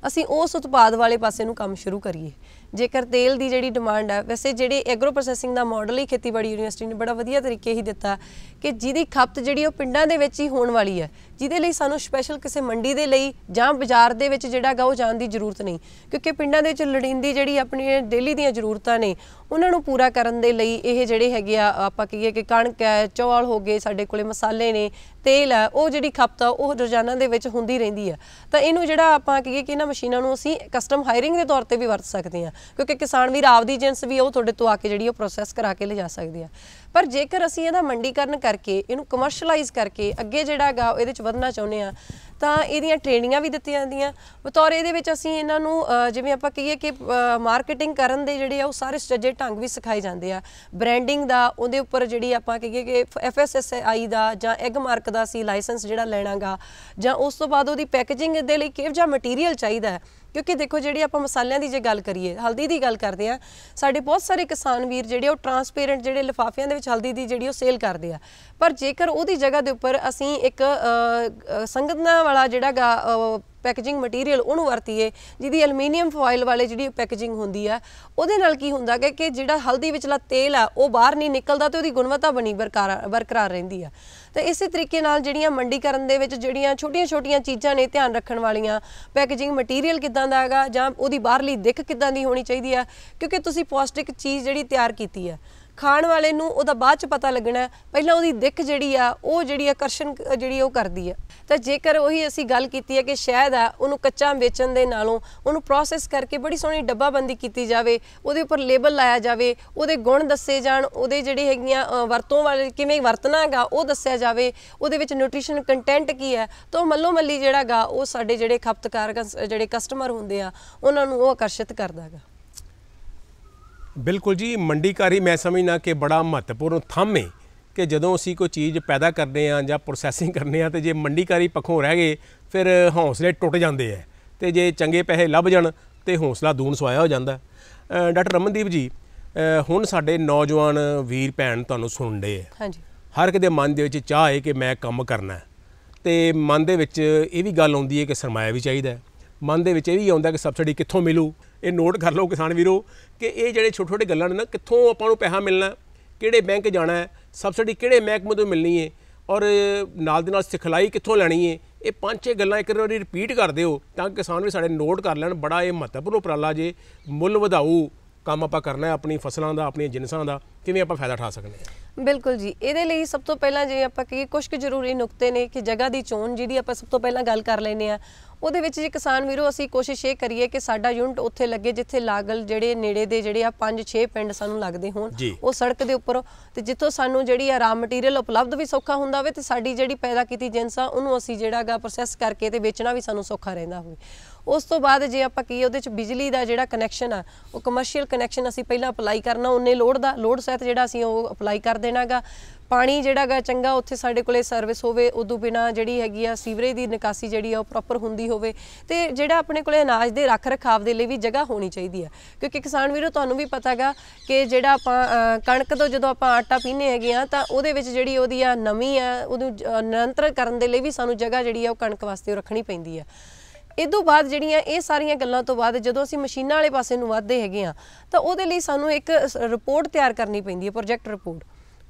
ਅਸੀਂ ਉਸ ਉਤਪਾਦ ਵਾਲੇ ਪਾਸੇ ਨੂੰ ਕੰਮ ਸ਼ੁਰੂ ਕਰੀਏ ਜੇਕਰ ਤੇਲ ਦੀ ਜਿਹੜੀ ਡਿਮਾਂਡ ਹੈ ਵੈਸੇ ਜਿਹੜੇ ਐਗਰੋ ਪ੍ਰੋਸੈਸਿੰਗ ਦਾ ਮਾਡਲ ਹੀ ਖੇਤੀਬਾੜੀ ਯੂਨੀਵਰਸਿਟੀ ਨੇ ਬੜਾ ਵਧੀਆ ਤਰੀਕੇ ਹੀ ਦਿੱਤਾ ਕਿ ਜਿਹਦੀ ਖਪਤ ਜਿਹੜੀ ਉਹ ਪਿੰਡਾਂ ਦੇ ਵਿੱਚ ਹੀ ਹੋਣ ਵਾਲੀ ਹੈ ਜਿਹਦੇ ਲਈ ਸਾਨੂੰ ਸਪੈਸ਼ਲ ਕਿਸੇ ਮੰਡੀ ਦੇ ਲਈ ਜਾਂ ਬਾਜ਼ਾਰ ਦੇ ਵਿੱਚ ਜਿਹੜਾ ਗਾ ਉਹ ਜਾਣ ਦੀ ਜ਼ਰੂਰਤ ਨਹੀਂ ਕਿਉਂਕਿ ਪਿੰਡਾਂ ਦੇ ਵਿੱਚ ਲੜਿੰਦੀ ਜਿਹੜੀ ਆਪਣੀ ਡੇਲੀ ਦੀਆਂ ਜ਼ਰੂਰਤਾਂ ਨੇ ਉਹਨਾਂ ਨੂੰ ਪੂਰਾ ਕਰਨ ਦੇ ਲਈ ਇਹ ਜਿਹੜੇ ਹੈਗੇ ਆ ਆਪਾਂ ਕਹੀਏ ਕਿ ਕਣਕ ਹੈ ਚੌਲ ਹੋ ਗਏ ਸਾਡੇ ਕੋਲੇ ਮਸਾਲੇ ਨੇ ਤੇਲ ਹੈ ਉਹ ਜਿਹੜੀ ਖਪਤ ਆ ਉਹ ਰੋਜ਼ਾਨਾ ਦੇ ਵਿੱਚ ਹੁੰਦੀ ਰਹਿੰਦੀ ਆ ਤਾਂ ਇਹਨੂੰ ਜਿਹੜਾ ਆਪਾਂ ਕਹੀਏ ਕਿ ਇਹਨਾਂ ਮਸ਼ੀਨਾਂ ਨੂੰ ਅਸੀਂ ਕਸਟਮ ਹਾਇਰਿੰਗ ਦੇ ਤੌਰ ਤੇ ਵੀ ਵਰਤ ਸਕਦੇ ਆ ਕਿਉਂਕਿ ਕਿਸਾਨ ਵੀਰ ਆਪਦੀ ਜਿੰਸ ਵੀ ਉਹ ਤੁਹਾਡੇ ਤੋਂ ਆ ਕੇ ਜਿਹੜੀ ਉਹ ਪ੍ਰੋਸੈਸ ਕਰਾ ਕੇ ਲਿਜਾ ਸਕਦੇ ਆ ਪਰ ਜੇਕਰ ਅਸੀਂ ਇਹਦਾ ਮੰਡੀਕਰਨ ਕਰਕੇ ਇਹਨੂੰ ਕਮਰਸ਼ੀਅਲਾਈਜ਼ ਕਰਕੇ ਅੱਗੇ ਜਿਹੜਾਗਾ ਇਹਦੇ ਚ ਵਧਣਾ ਚਾਹੁੰਦੇ ਆ ਤਾਂ ਇਹਦੀਆਂ ਟ੍ਰੇਨਿੰਗਾਂ ਵੀ ਦਿੱਤੀਆਂ ਜਾਂਦੀਆਂ ਬਤੌਰ ਇਹਦੇ ਵਿੱਚ ਅਸੀਂ ਇਹਨਾਂ ਨੂੰ ਜਿਵੇਂ ਆਪਾਂ ਕਹੀਏ ਕਿ ਮਾਰਕੀਟਿੰਗ ਕਰਨ ਦੇ ਜਿਹੜੇ ਆ ਉਹ ਸਾਰੇ ਸਜੇ ਢੰਗ ਵੀ ਸਿਖਾਏ ਜਾਂਦੇ ਆ ਬ੍ਰਾਂਡਿੰਗ ਦਾ ਉਹਦੇ ਉੱਪਰ ਜਿਹੜੀ ਆਪਾਂ ਕਹੀਏ ਕਿ ਆਈ ਦਾ ਜਾਂ ਐਗ ਮਾਰਕ ਦਾ ਸੀ ਲਾਇਸੈਂਸ ਜਿਹੜਾ ਲੈਣਾਗਾ ਜਾਂ ਉਸ ਤੋਂ ਬਾਅਦ ਉਹਦੀ ਪੈਕੇਜਿੰਗ ਦੇ ਲਈ ਕਿਹੋ ਜਿਹਾ ਮਟੀਰੀਅਲ ਚਾਹੀਦਾ ਕਿਉਂਕਿ ਦੇਖੋ ਜਿਹੜੀ ਆਪਾਂ ਮਸਾਲਿਆਂ ਦੀ ਜੇ ਗੱਲ ਕਰੀਏ ਹਲਦੀ ਦੀ ਗੱਲ ਕਰਦੇ ਆ ਸਾਡੇ ਬਹੁਤ ਸਾਰੇ ਕਿਸਾਨ ਵੀਰ ਜਿਹੜੇ ਉਹ ਟਰਾਂਸਪੇਰੈਂਟ ਜਿਹੜੇ ਲਿਫਾਫਿਆਂ ਦੇ ਵਿੱਚ ਹਲਦੀ ਦੀ ਜਿਹੜੀ ਉਹ ਸੇਲ ਕਰਦੇ ਆ ਪਰ ਜੇਕਰ ਉਹਦੀ ਜਗ੍ਹਾ ਦੇ ਉੱਪਰ ਅਸੀਂ ਇੱਕ ਸੰਗਤਨਾ ਵਾਲਾ ਜਿਹੜਾ ਪੈਕੇਜਿੰਗ ਮਟੀਰੀਅਲ ਉਹਨੂੰ ਵਰਤੀਏ ਜਿਹਦੀ ਐਲੂਮੀਨੀਅਮ ਫੋਇਲ ਵਾਲੇ ਜਿਹੜੀ ਪੈਕੇਜਿੰਗ ਹੁੰਦੀ ਆ ਉਹਦੇ ਨਾਲ ਕੀ ਹੁੰਦਾ ਕਿ ਕਿ ਜਿਹੜਾ ਹਲਦੀ ਵਿਚਲਾ ਤੇਲ ਆ ਉਹ ਬਾਹਰ ਨਹੀਂ ਨਿਕਲਦਾ ਤੇ ਉਹਦੀ ਗੁਣਵੱਤਾ ਬਣੀ ਬਰਕਰਾਰ ਰਹਿੰਦੀ ਆ ਤੇ ਇਸੇ ਤਰੀਕੇ ਨਾਲ ਜਿਹੜੀਆਂ ਮੰਡੀ ਕਰਨ ਦੇ ਵਿੱਚ ਜਿਹੜੀਆਂ ਛੋਟੀਆਂ-ਛੋਟੀਆਂ ਚੀਜ਼ਾਂ ਨੇ ਧਿਆਨ ਰੱਖਣ ਵਾਲੀਆਂ ਪੈਕੇਜਿੰਗ ਮਟੀਰੀਅਲ ਕਿਦਾਂ ਦਾ ਹੈਗਾ ਜਾਂ ਉਹਦੀ ਬਾਹਰਲੀ ਦਿੱਖ ਕਿਦਾਂ ਦੀ ਹੋਣੀ ਚਾਹੀਦੀ ਆ ਕਿਉਂਕਿ ਤੁਸੀਂ ਪੌਸ਼ਟਿਕ ਚੀਜ਼ ਜਿਹੜੀ ਤਿਆਰ ਕੀਤੀ ਆ ਖਾਣ ਵਾਲੇ ਨੂੰ ਉਹਦਾ ਬਾਅਦ ਚ ਪਤਾ ਲੱਗਣਾ ਪਹਿਲਾਂ ਉਹਦੀ ਦਿੱਖ ਜਿਹੜੀ ਆ ਉਹ ਜਿਹੜੀ ਆਕਰਸ਼ਣ ਜਿਹੜੀ ਉਹ ਕਰਦੀ ਆ ਤਾਂ ਜੇਕਰ ਉਹੀ ਅਸੀਂ ਗੱਲ ਕੀਤੀ ਹੈ ਕਿ ਸ਼ਹਿਦ ਆ ਉਹਨੂੰ ਕੱਚਾ ਵੇਚਣ ਦੇ ਨਾਲੋਂ ਉਹਨੂੰ ਪ੍ਰੋਸੈਸ ਕਰਕੇ ਬੜੀ ਸੋਹਣੀ ਡੱਬਾਬੰਦੀ ਕੀਤੀ ਜਾਵੇ ਉਹਦੇ ਉੱਪਰ ਲੇਬਲ ਲਾਇਆ ਜਾਵੇ ਉਹਦੇ ਗੁਣ ਦੱਸੇ ਜਾਣ ਉਹਦੇ ਜਿਹੜੇ ਹੈਗੀਆਂ ਵਰਤੋਂ ਵਾਲੇ ਕਿਵੇਂ ਵਰਤਣਾ ਹੈਗਾ ਉਹ ਦੱਸਿਆ ਜਾਵੇ ਉਹਦੇ ਵਿੱਚ ਨਿਊਟ੍ਰੀਸ਼ਨ ਕੰਟੈਂਟ ਕੀ ਹੈ ਤਾਂ ਮੱਲੋ ਮੱਲੀ ਜਿਹੜਾਗਾ ਉਹ ਸਾਡੇ ਜਿਹੜੇ ਖਪਤਕਾਰ ਜਿਹੜੇ ਕਸਟਮਰ ਹੁੰਦੇ ਆ ਉਹਨਾਂ ਨੂੰ ਉਹ ਆਕਰਸ਼ਿਤ ਕਰਦਾਗਾ ਬਿਲਕੁਲ ਜੀ ਮੰਡੀਕਾਰੀ ਮੈਂ ਸਮਝਣਾ ਕਿ ਬੜਾ ਮਹੱਤਵਪੂਰਨ ਥੰਮ ਹੈ ਕਿ ਜਦੋਂ ਅਸੀਂ ਕੋਈ ਚੀਜ਼ ਪੈਦਾ ਕਰਦੇ ਆ ਜਾਂ ਪ੍ਰੋਸੈਸਿੰਗ [laughs] ਕਰਦੇ ਆ ਤੇ ਜੇ ਮੰਡੀਕਾਰੀ ਪੱਖੋਂ ਰਹਿ ਗਏ ਫਿਰ ਹੌਸਲੇ ਟੁੱਟ ਜਾਂਦੇ ਆ ਤੇ ਜੇ ਚੰਗੇ ਪੈਸੇ ਲੱਭ ਜਾਣ ਤੇ ਹੌਸਲਾ ਦੂਣ ਸਵਾਇਆ ਹੋ ਜਾਂਦਾ ਡਾਕਟਰ ਰਮਨਦੀਪ ਜੀ ਹੁਣ ਸਾਡੇ ਨੌਜਵਾਨ ਵੀਰ ਭੈਣ ਤੁਹਾਨੂੰ ਸੁਣਦੇ ਆ ਹਾਂਜੀ ਹਰ ਇੱਕ ਦੇ ਮਨ ਦੇ ਵਿੱਚ ਚਾਹ ਹੈ ਕਿ ਮੈਂ ਕੰਮ ਕਰਨਾ ਹੈ ਤੇ ਮਨ ਦੇ ਵਿੱਚ ਇਹ ਵੀ ਗੱਲ ਆਉਂਦੀ ਹੈ ਕਿ ਸਰਮਾਇਆ ਵੀ ਚਾਹੀਦਾ ਮਨ ਦੇ ਵਿੱਚ ਇਹ ਵੀ ਆਉਂਦਾ ਕਿ ਸਬਸਿਡੀ ਕਿੱਥੋਂ ਮਿਲੂ ਇਹ ਨੋਟ ਕਰ ਲਓ ਕਿਸਾਨ ਵੀਰੋ ਕਿ ਇਹ ਜਿਹੜੇ ਛੋਟੇ ਛੋਟੇ ਗੱਲਾਂ ਨੇ ਨਾ ਕਿੱਥੋਂ ਆਪਾਂ ਨੂੰ ਪੈਸਾ ਮਿਲਣਾ ਕਿਹੜੇ ਬੈਂਕ ਜਾਣਾ ਹੈ ਸਬਸਿਡੀ ਕਿਹੜੇ ਮਹਿਕਮੇ ਤੋਂ ਮਿਲਣੀ ਹੈ ਔਰ ਨਾਲ ਦੇ ਨਾਲ ਸਿਖਲਾਈ ਕਿੱਥੋਂ ਲੈਣੀ ਹੈ ਇਹ ਪੰਜ ਛੇ ਗੱਲਾਂ ਇੱਕ ਵਾਰੀ ਰਿਪੀਟ ਕਰ ਦਿਓ ਤਾਂ ਕਿਸਾਨ ਵੀ ਸਾਡੇ ਨੋਟ ਕਰ ਲੈਣ ਬੜਾ ਇਹ ਮਹੱਤਵਪੂਰਨ ਉਪਰਾਲਾ ਜੇ ਮੁੱਲ ਵਧਾਉ ਕੰਮ ਆਪਾਂ ਕਰਨਾ ਹੈ ਆਪਣੀ ਫਸਲਾਂ ਦਾ ਆਪਣੀਆਂ ਜਿੰਸਾਂ ਦਾ ਕਿਵੇਂ ਆਪਾਂ ਫਾਇਦਾ ਉਠਾ ਸਕਦੇ ਹਾਂ ਬਿਲਕੁਲ ਜੀ ਇਹਦੇ ਲਈ ਸਭ ਤੋਂ ਪਹਿਲਾਂ ਜੇ ਆਪਾਂ ਕਹੀਏ ਕੁਝ ਕੁ ਜ਼ਰੂਰੀ ਨੁਕਤੇ ਨੇ ਕਿ ਜਗ੍ਹਾ ਦੀ ਚੋਣ ਜਿਹੜੀ ਆਪਾਂ ਸਭ ਤੋਂ ਪਹਿਲਾਂ ਗੱਲ ਕਰ ਲੈਨੇ ਆ ਉਹਦੇ ਵਿੱਚ ਜੇ ਕਿਸਾਨ ਵੀਰੋ ਅਸੀਂ ਕੋਸ਼ਿਸ਼ ਇਹ ਕਰੀਏ ਕਿ ਸਾਡਾ ਯੂਨਿਟ ਉੱਥੇ ਲੱਗੇ ਜਿੱਥੇ ਲਾਗਲ ਜਿਹੜੇ ਨੇੜੇ ਦੇ ਜਿਹੜੇ ਆ 5-6 ਪਿੰਡ ਸਾਨੂੰ ਲੱਗਦੇ ਹੋਣ ਉਹ ਸੜਕ ਦੇ ਉੱਪਰ ਤੇ ਜਿੱਥੋਂ ਸਾਨੂੰ ਜਿਹੜੀ ਆ ਰਾ ਮਟੀਰੀਅਲ ਉਪਲਬਧ ਵੀ ਸੌਖਾ ਹੁੰਦਾ ਹੋਵੇ ਤੇ ਸਾਡੀ ਜਿਹੜੀ ਪੈਦਾ ਕੀਤੀ ਜਿੰਸ ਆ ਉਹਨੂੰ ਅਸੀਂ ਜਿਹੜਾਗਾ ਪ੍ਰੋਸੈਸ ਕਰਕੇ ਤੇ ਵੇਚਣਾ ਵੀ ਸਾਨੂੰ ਸੌਖਾ ਰਹਿੰਦਾ ਹੋਵੇ ਉਸ ਤੋਂ ਬਾਅਦ ਜੇ ਆਪਾਂ ਕੀ ਉਹਦੇ ਚ ਬਿਜਲੀ ਦਾ ਜਿਹੜਾ ਕਨੈਕਸ਼ਨ ਆ ਉਹ ਕਮਰਸ਼ੀਅਲ ਕਨੈਕਸ਼ਨ ਅਸੀਂ ਪਹਿਲਾਂ ਅਪਲਾਈ ਕਰਨਾ ਉਹਨੇ ਲੋਡ ਦਾ ਲੋਡ ਤਹਿਤ ਜਿਹੜਾ ਅਸੀਂ ਉਹ ਅਪਲਾਈ ਕਰ ਦੇਣਾਗਾ ਪਾਣੀ ਜਿਹੜਾਗਾ ਚੰਗਾ ਉੱਥੇ ਸਾਡੇ ਕੋਲੇ ਸਰਵਿਸ ਹੋਵੇ ਉਦੋਂ ਬਿਨਾ ਜਿਹੜੀ ਹੈਗੀ ਆ ਸੀਵਰੇਜ ਦੀ ਨਿਕਾਸੀ ਜਿਹੜੀ ਆ ਉਹ ਪ੍ਰੋਪਰ ਹੁੰਦੀ ਹੋਵੇ ਤੇ ਜਿਹੜਾ ਆਪਣੇ ਕੋਲੇ ਅਨਾਜ ਦੇ ਰੱਖ ਰਖਾਵ ਦੇ ਲਈ ਵੀ ਜਗ੍ਹਾ ਹੋਣੀ ਚਾਹੀਦੀ ਆ ਕਿਉਂਕਿ ਕਿਸਾਨ ਵੀਰੋ ਤੁਹਾਨੂੰ ਵੀ ਪਤਾਗਾ ਕਿ ਜਿਹੜਾ ਆਪਾਂ ਕਣਕ ਤੋਂ ਜਦੋਂ ਆਪਾਂ ਆਟਾ ਪੀਨੇ ਹੈਗੇ ਆ ਤਾਂ ਉਹਦੇ ਵਿੱਚ ਜਿਹੜੀ ਉਹਦੀ ਆ ਨਮੀ ਆ ਉਹਨੂੰ ਨਿਰੰਤਰ ਕਰਨ ਦੇ ਲਈ ਵੀ ਸਾਨੂੰ ਜਗ੍ਹਾ ਜਿਹੜੀ ਆ ਉਹ ਕਣਕ ਵਾਸਤੇ ਰੱਖਣੀ ਪੈਂਦੀ ਆ ਇਹ ਤੋਂ ਬਾਅਦ ਜਿਹੜੀਆਂ ਇਹ ਸਾਰੀਆਂ ਗੱਲਾਂ ਤੋਂ ਬਾਅਦ ਜਦੋਂ ਅਸੀਂ ਮਸ਼ੀਨਾਂ ਵਾਲੇ ਪਾਸੇ ਨੂੰ ਵਧਦੇ ਹੈਗੇ ਆ ਤਾਂ ਉਹਦੇ ਲਈ ਸਾਨੂੰ ਇੱਕ ਰਿਪੋਰਟ ਤਿਆਰ ਕਰਨੀ ਪੈਂਦੀ ਹੈ ਪ੍ਰੋਜੈਕਟ ਰਿਪੋਰਟ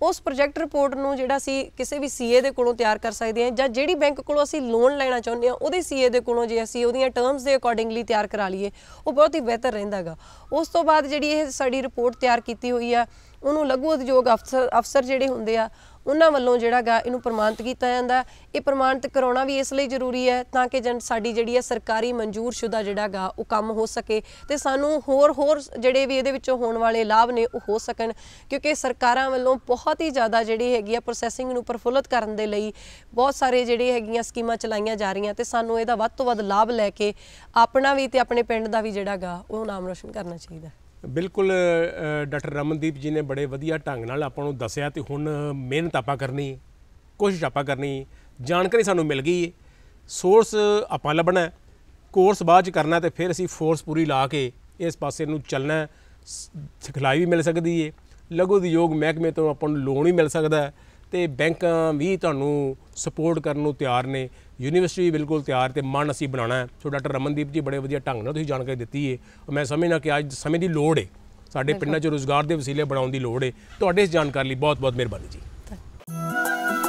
ਉਸ ਪ੍ਰੋਜੈਕਟ ਰਿਪੋਰਟ ਨੂੰ ਜਿਹੜਾ ਸੀ ਕਿਸੇ ਵੀ ਸੀਏ ਦੇ ਕੋਲੋਂ ਤਿਆਰ ਕਰ ਸਕਦੇ ਆ ਜਾਂ ਜਿਹੜੀ ਬੈਂਕ ਕੋਲੋਂ ਅਸੀਂ ਲੋਨ ਲੈਣਾ ਚਾਹੁੰਦੇ ਆ ਉਹਦੇ ਸੀਏ ਦੇ ਕੋਲੋਂ ਜੇ ਅਸੀਂ ਉਹਦੀਆਂ ਟਰਮਸ ਦੇ ਅਕੋਰਡਿੰਗਲੀ ਤਿਆਰ ਕਰਾ ਲਈਏ ਉਹ ਬਹੁਤ ਹੀ ਬਿਹਤਰ ਰਹਿੰਦਾਗਾ ਉਸ ਤੋਂ ਬਾਅਦ ਜਿਹੜੀ ਇਹ ਸਾਡੀ ਰਿਪੋਰਟ ਤਿਆਰ ਕੀਤੀ ਹੋਈ ਆ ਉਹਨੂੰ ਲਘੂ ਉਦਯੋਗ ਅਫਸਰ ਅਫਸਰ ਜਿਹੜੇ ਹੁੰਦੇ ਆ ਉਹਨਾਂ ਵੱਲੋਂ ਜਿਹੜਾਗਾ ਇਹਨੂੰ ਪ੍ਰਮਾਣਿਤ ਕੀਤਾ ਜਾਂਦਾ ਇਹ ਪ੍ਰਮਾਣਿਤ ਕਰਾਉਣਾ ਵੀ ਇਸ ਲਈ ਜ਼ਰੂਰੀ ਹੈ ਤਾਂ ਕਿ ਸਾਡੀ ਜਿਹੜੀ ਹੈ ਸਰਕਾਰੀ ਮਨਜ਼ੂਰ ਸ਼ੁਦਾ ਜਿਹੜਾਗਾ ਉਹ ਕੰਮ ਹੋ ਸਕੇ ਤੇ ਸਾਨੂੰ ਹੋਰ ਹੋਰ ਜਿਹੜੇ ਵੀ ਇਹਦੇ ਵਿੱਚੋਂ ਹੋਣ ਵਾਲੇ ਲਾਭ ਨੇ ਉਹ ਹੋ ਸਕਣ ਕਿਉਂਕਿ ਸਰਕਾਰਾਂ ਵੱਲੋਂ ਬਹੁਤ ਹੀ ਜ਼ਿਆਦਾ ਜਿਹੜੀ ਹੈਗੀ ਆ ਪ੍ਰੋਸੈਸਿੰਗ ਨੂੰ ਪਰਫੁੱਲਤ ਕਰਨ ਦੇ ਲਈ ਬਹੁਤ ਸਾਰੇ ਜਿਹੜੇ ਹੈਗੀਆਂ ਸਕੀਮਾਂ ਚਲਾਈਆਂ ਜਾ ਰਹੀਆਂ ਤੇ ਸਾਨੂੰ ਇਹਦਾ ਵੱਧ ਤੋਂ ਵੱਧ ਲਾਭ ਲੈ ਕੇ ਆਪਣਾ ਵੀ ਤੇ ਆਪਣੇ ਪਿੰਡ ਦਾ ਵੀ ਜਿਹੜਾਗਾ ਉਹ ਨਾਮ ਰੋਸ਼ਨ ਕਰਨਾ ਚਾਹੀਦਾ ਬਿਲਕੁਲ ਡਾਕਟਰ ਰਮਨਦੀਪ ਜੀ ਨੇ ਬੜੇ ਵਧੀਆ ਢੰਗ ਨਾਲ ਆਪਾਂ ਨੂੰ ਦੱਸਿਆ ਤੇ ਹੁਣ ਮਿਹਨਤ ਆਪਾਂ ਕਰਨੀ ਕੋਸ਼ਿਸ਼ ਆਪਾਂ ਕਰਨੀ ਜਾਣਕਾਰੀ ਸਾਨੂੰ ਮਿਲ ਗਈ ਹੈ ਸੋਰਸ ਆਪਾਂ ਲੱਭਣਾ ਕੋਰਸ ਬਾਅਦ ਚ ਕਰਨਾ ਤੇ ਫਿਰ ਅਸੀਂ ਫੋਰਸ ਪੂਰੀ ਲਾ ਕੇ ਇਸ ਪਾਸੇ ਨੂੰ ਚੱਲਣਾ ਸਿਖਲਾਈ ਵੀ ਮਿਲ ਸਕਦੀ ਏ ਲਘੂ ਉਦਯੋਗ ਮਹਿਕਮੇ ਤੋਂ ਆਪਾਂ ਨੂੰ ਲੋਨ ਵੀ ਮਿਲ ਸਕਦਾ ਤੇ ਬੈਂਕਾਂ ਵੀ ਤੁਹਾਨੂੰ ਸਪੋਰਟ ਕਰਨ ਨੂੰ ਤਿਆਰ ਨੇ ਯੂਨੀਵਰਸਿਟੀ ਬਿਲਕੁਲ ਤਿਆਰ ਤੇ ਮਨ ਅਸੀਂ ਬਣਾਉਣਾ ਹੈ ਸੋ ਡਾਕਟਰ ਰਮਨਦੀਪ ਜੀ ਬੜੇ ਵਧੀਆ ਢੰਗ ਨਾਲ ਤੁਸੀਂ ਜਾਣਕਾਰੀ ਦਿੱਤੀ ਹੈ ਔਰ ਮੈਂ ਸਮਝਣਾ ਕਿ ਅੱਜ ਸਮੇਂ ਦੀ ਲੋੜ ਹੈ ਸਾਡੇ ਪਿੰਡਾਂ 'ਚ ਰੋਜ਼ਗਾਰ ਦੇ ਵਸੀਲੇ ਬਣਾਉਣ ਦੀ ਲੋੜ ਹੈ ਤੁਹਾਡੇ ਇਸ ਜਾਣਕਾਰੀ ਲਈ ਬਹੁਤ-ਬਹੁਤ ਮਿਹਰਬਾਨੀ ਜੀ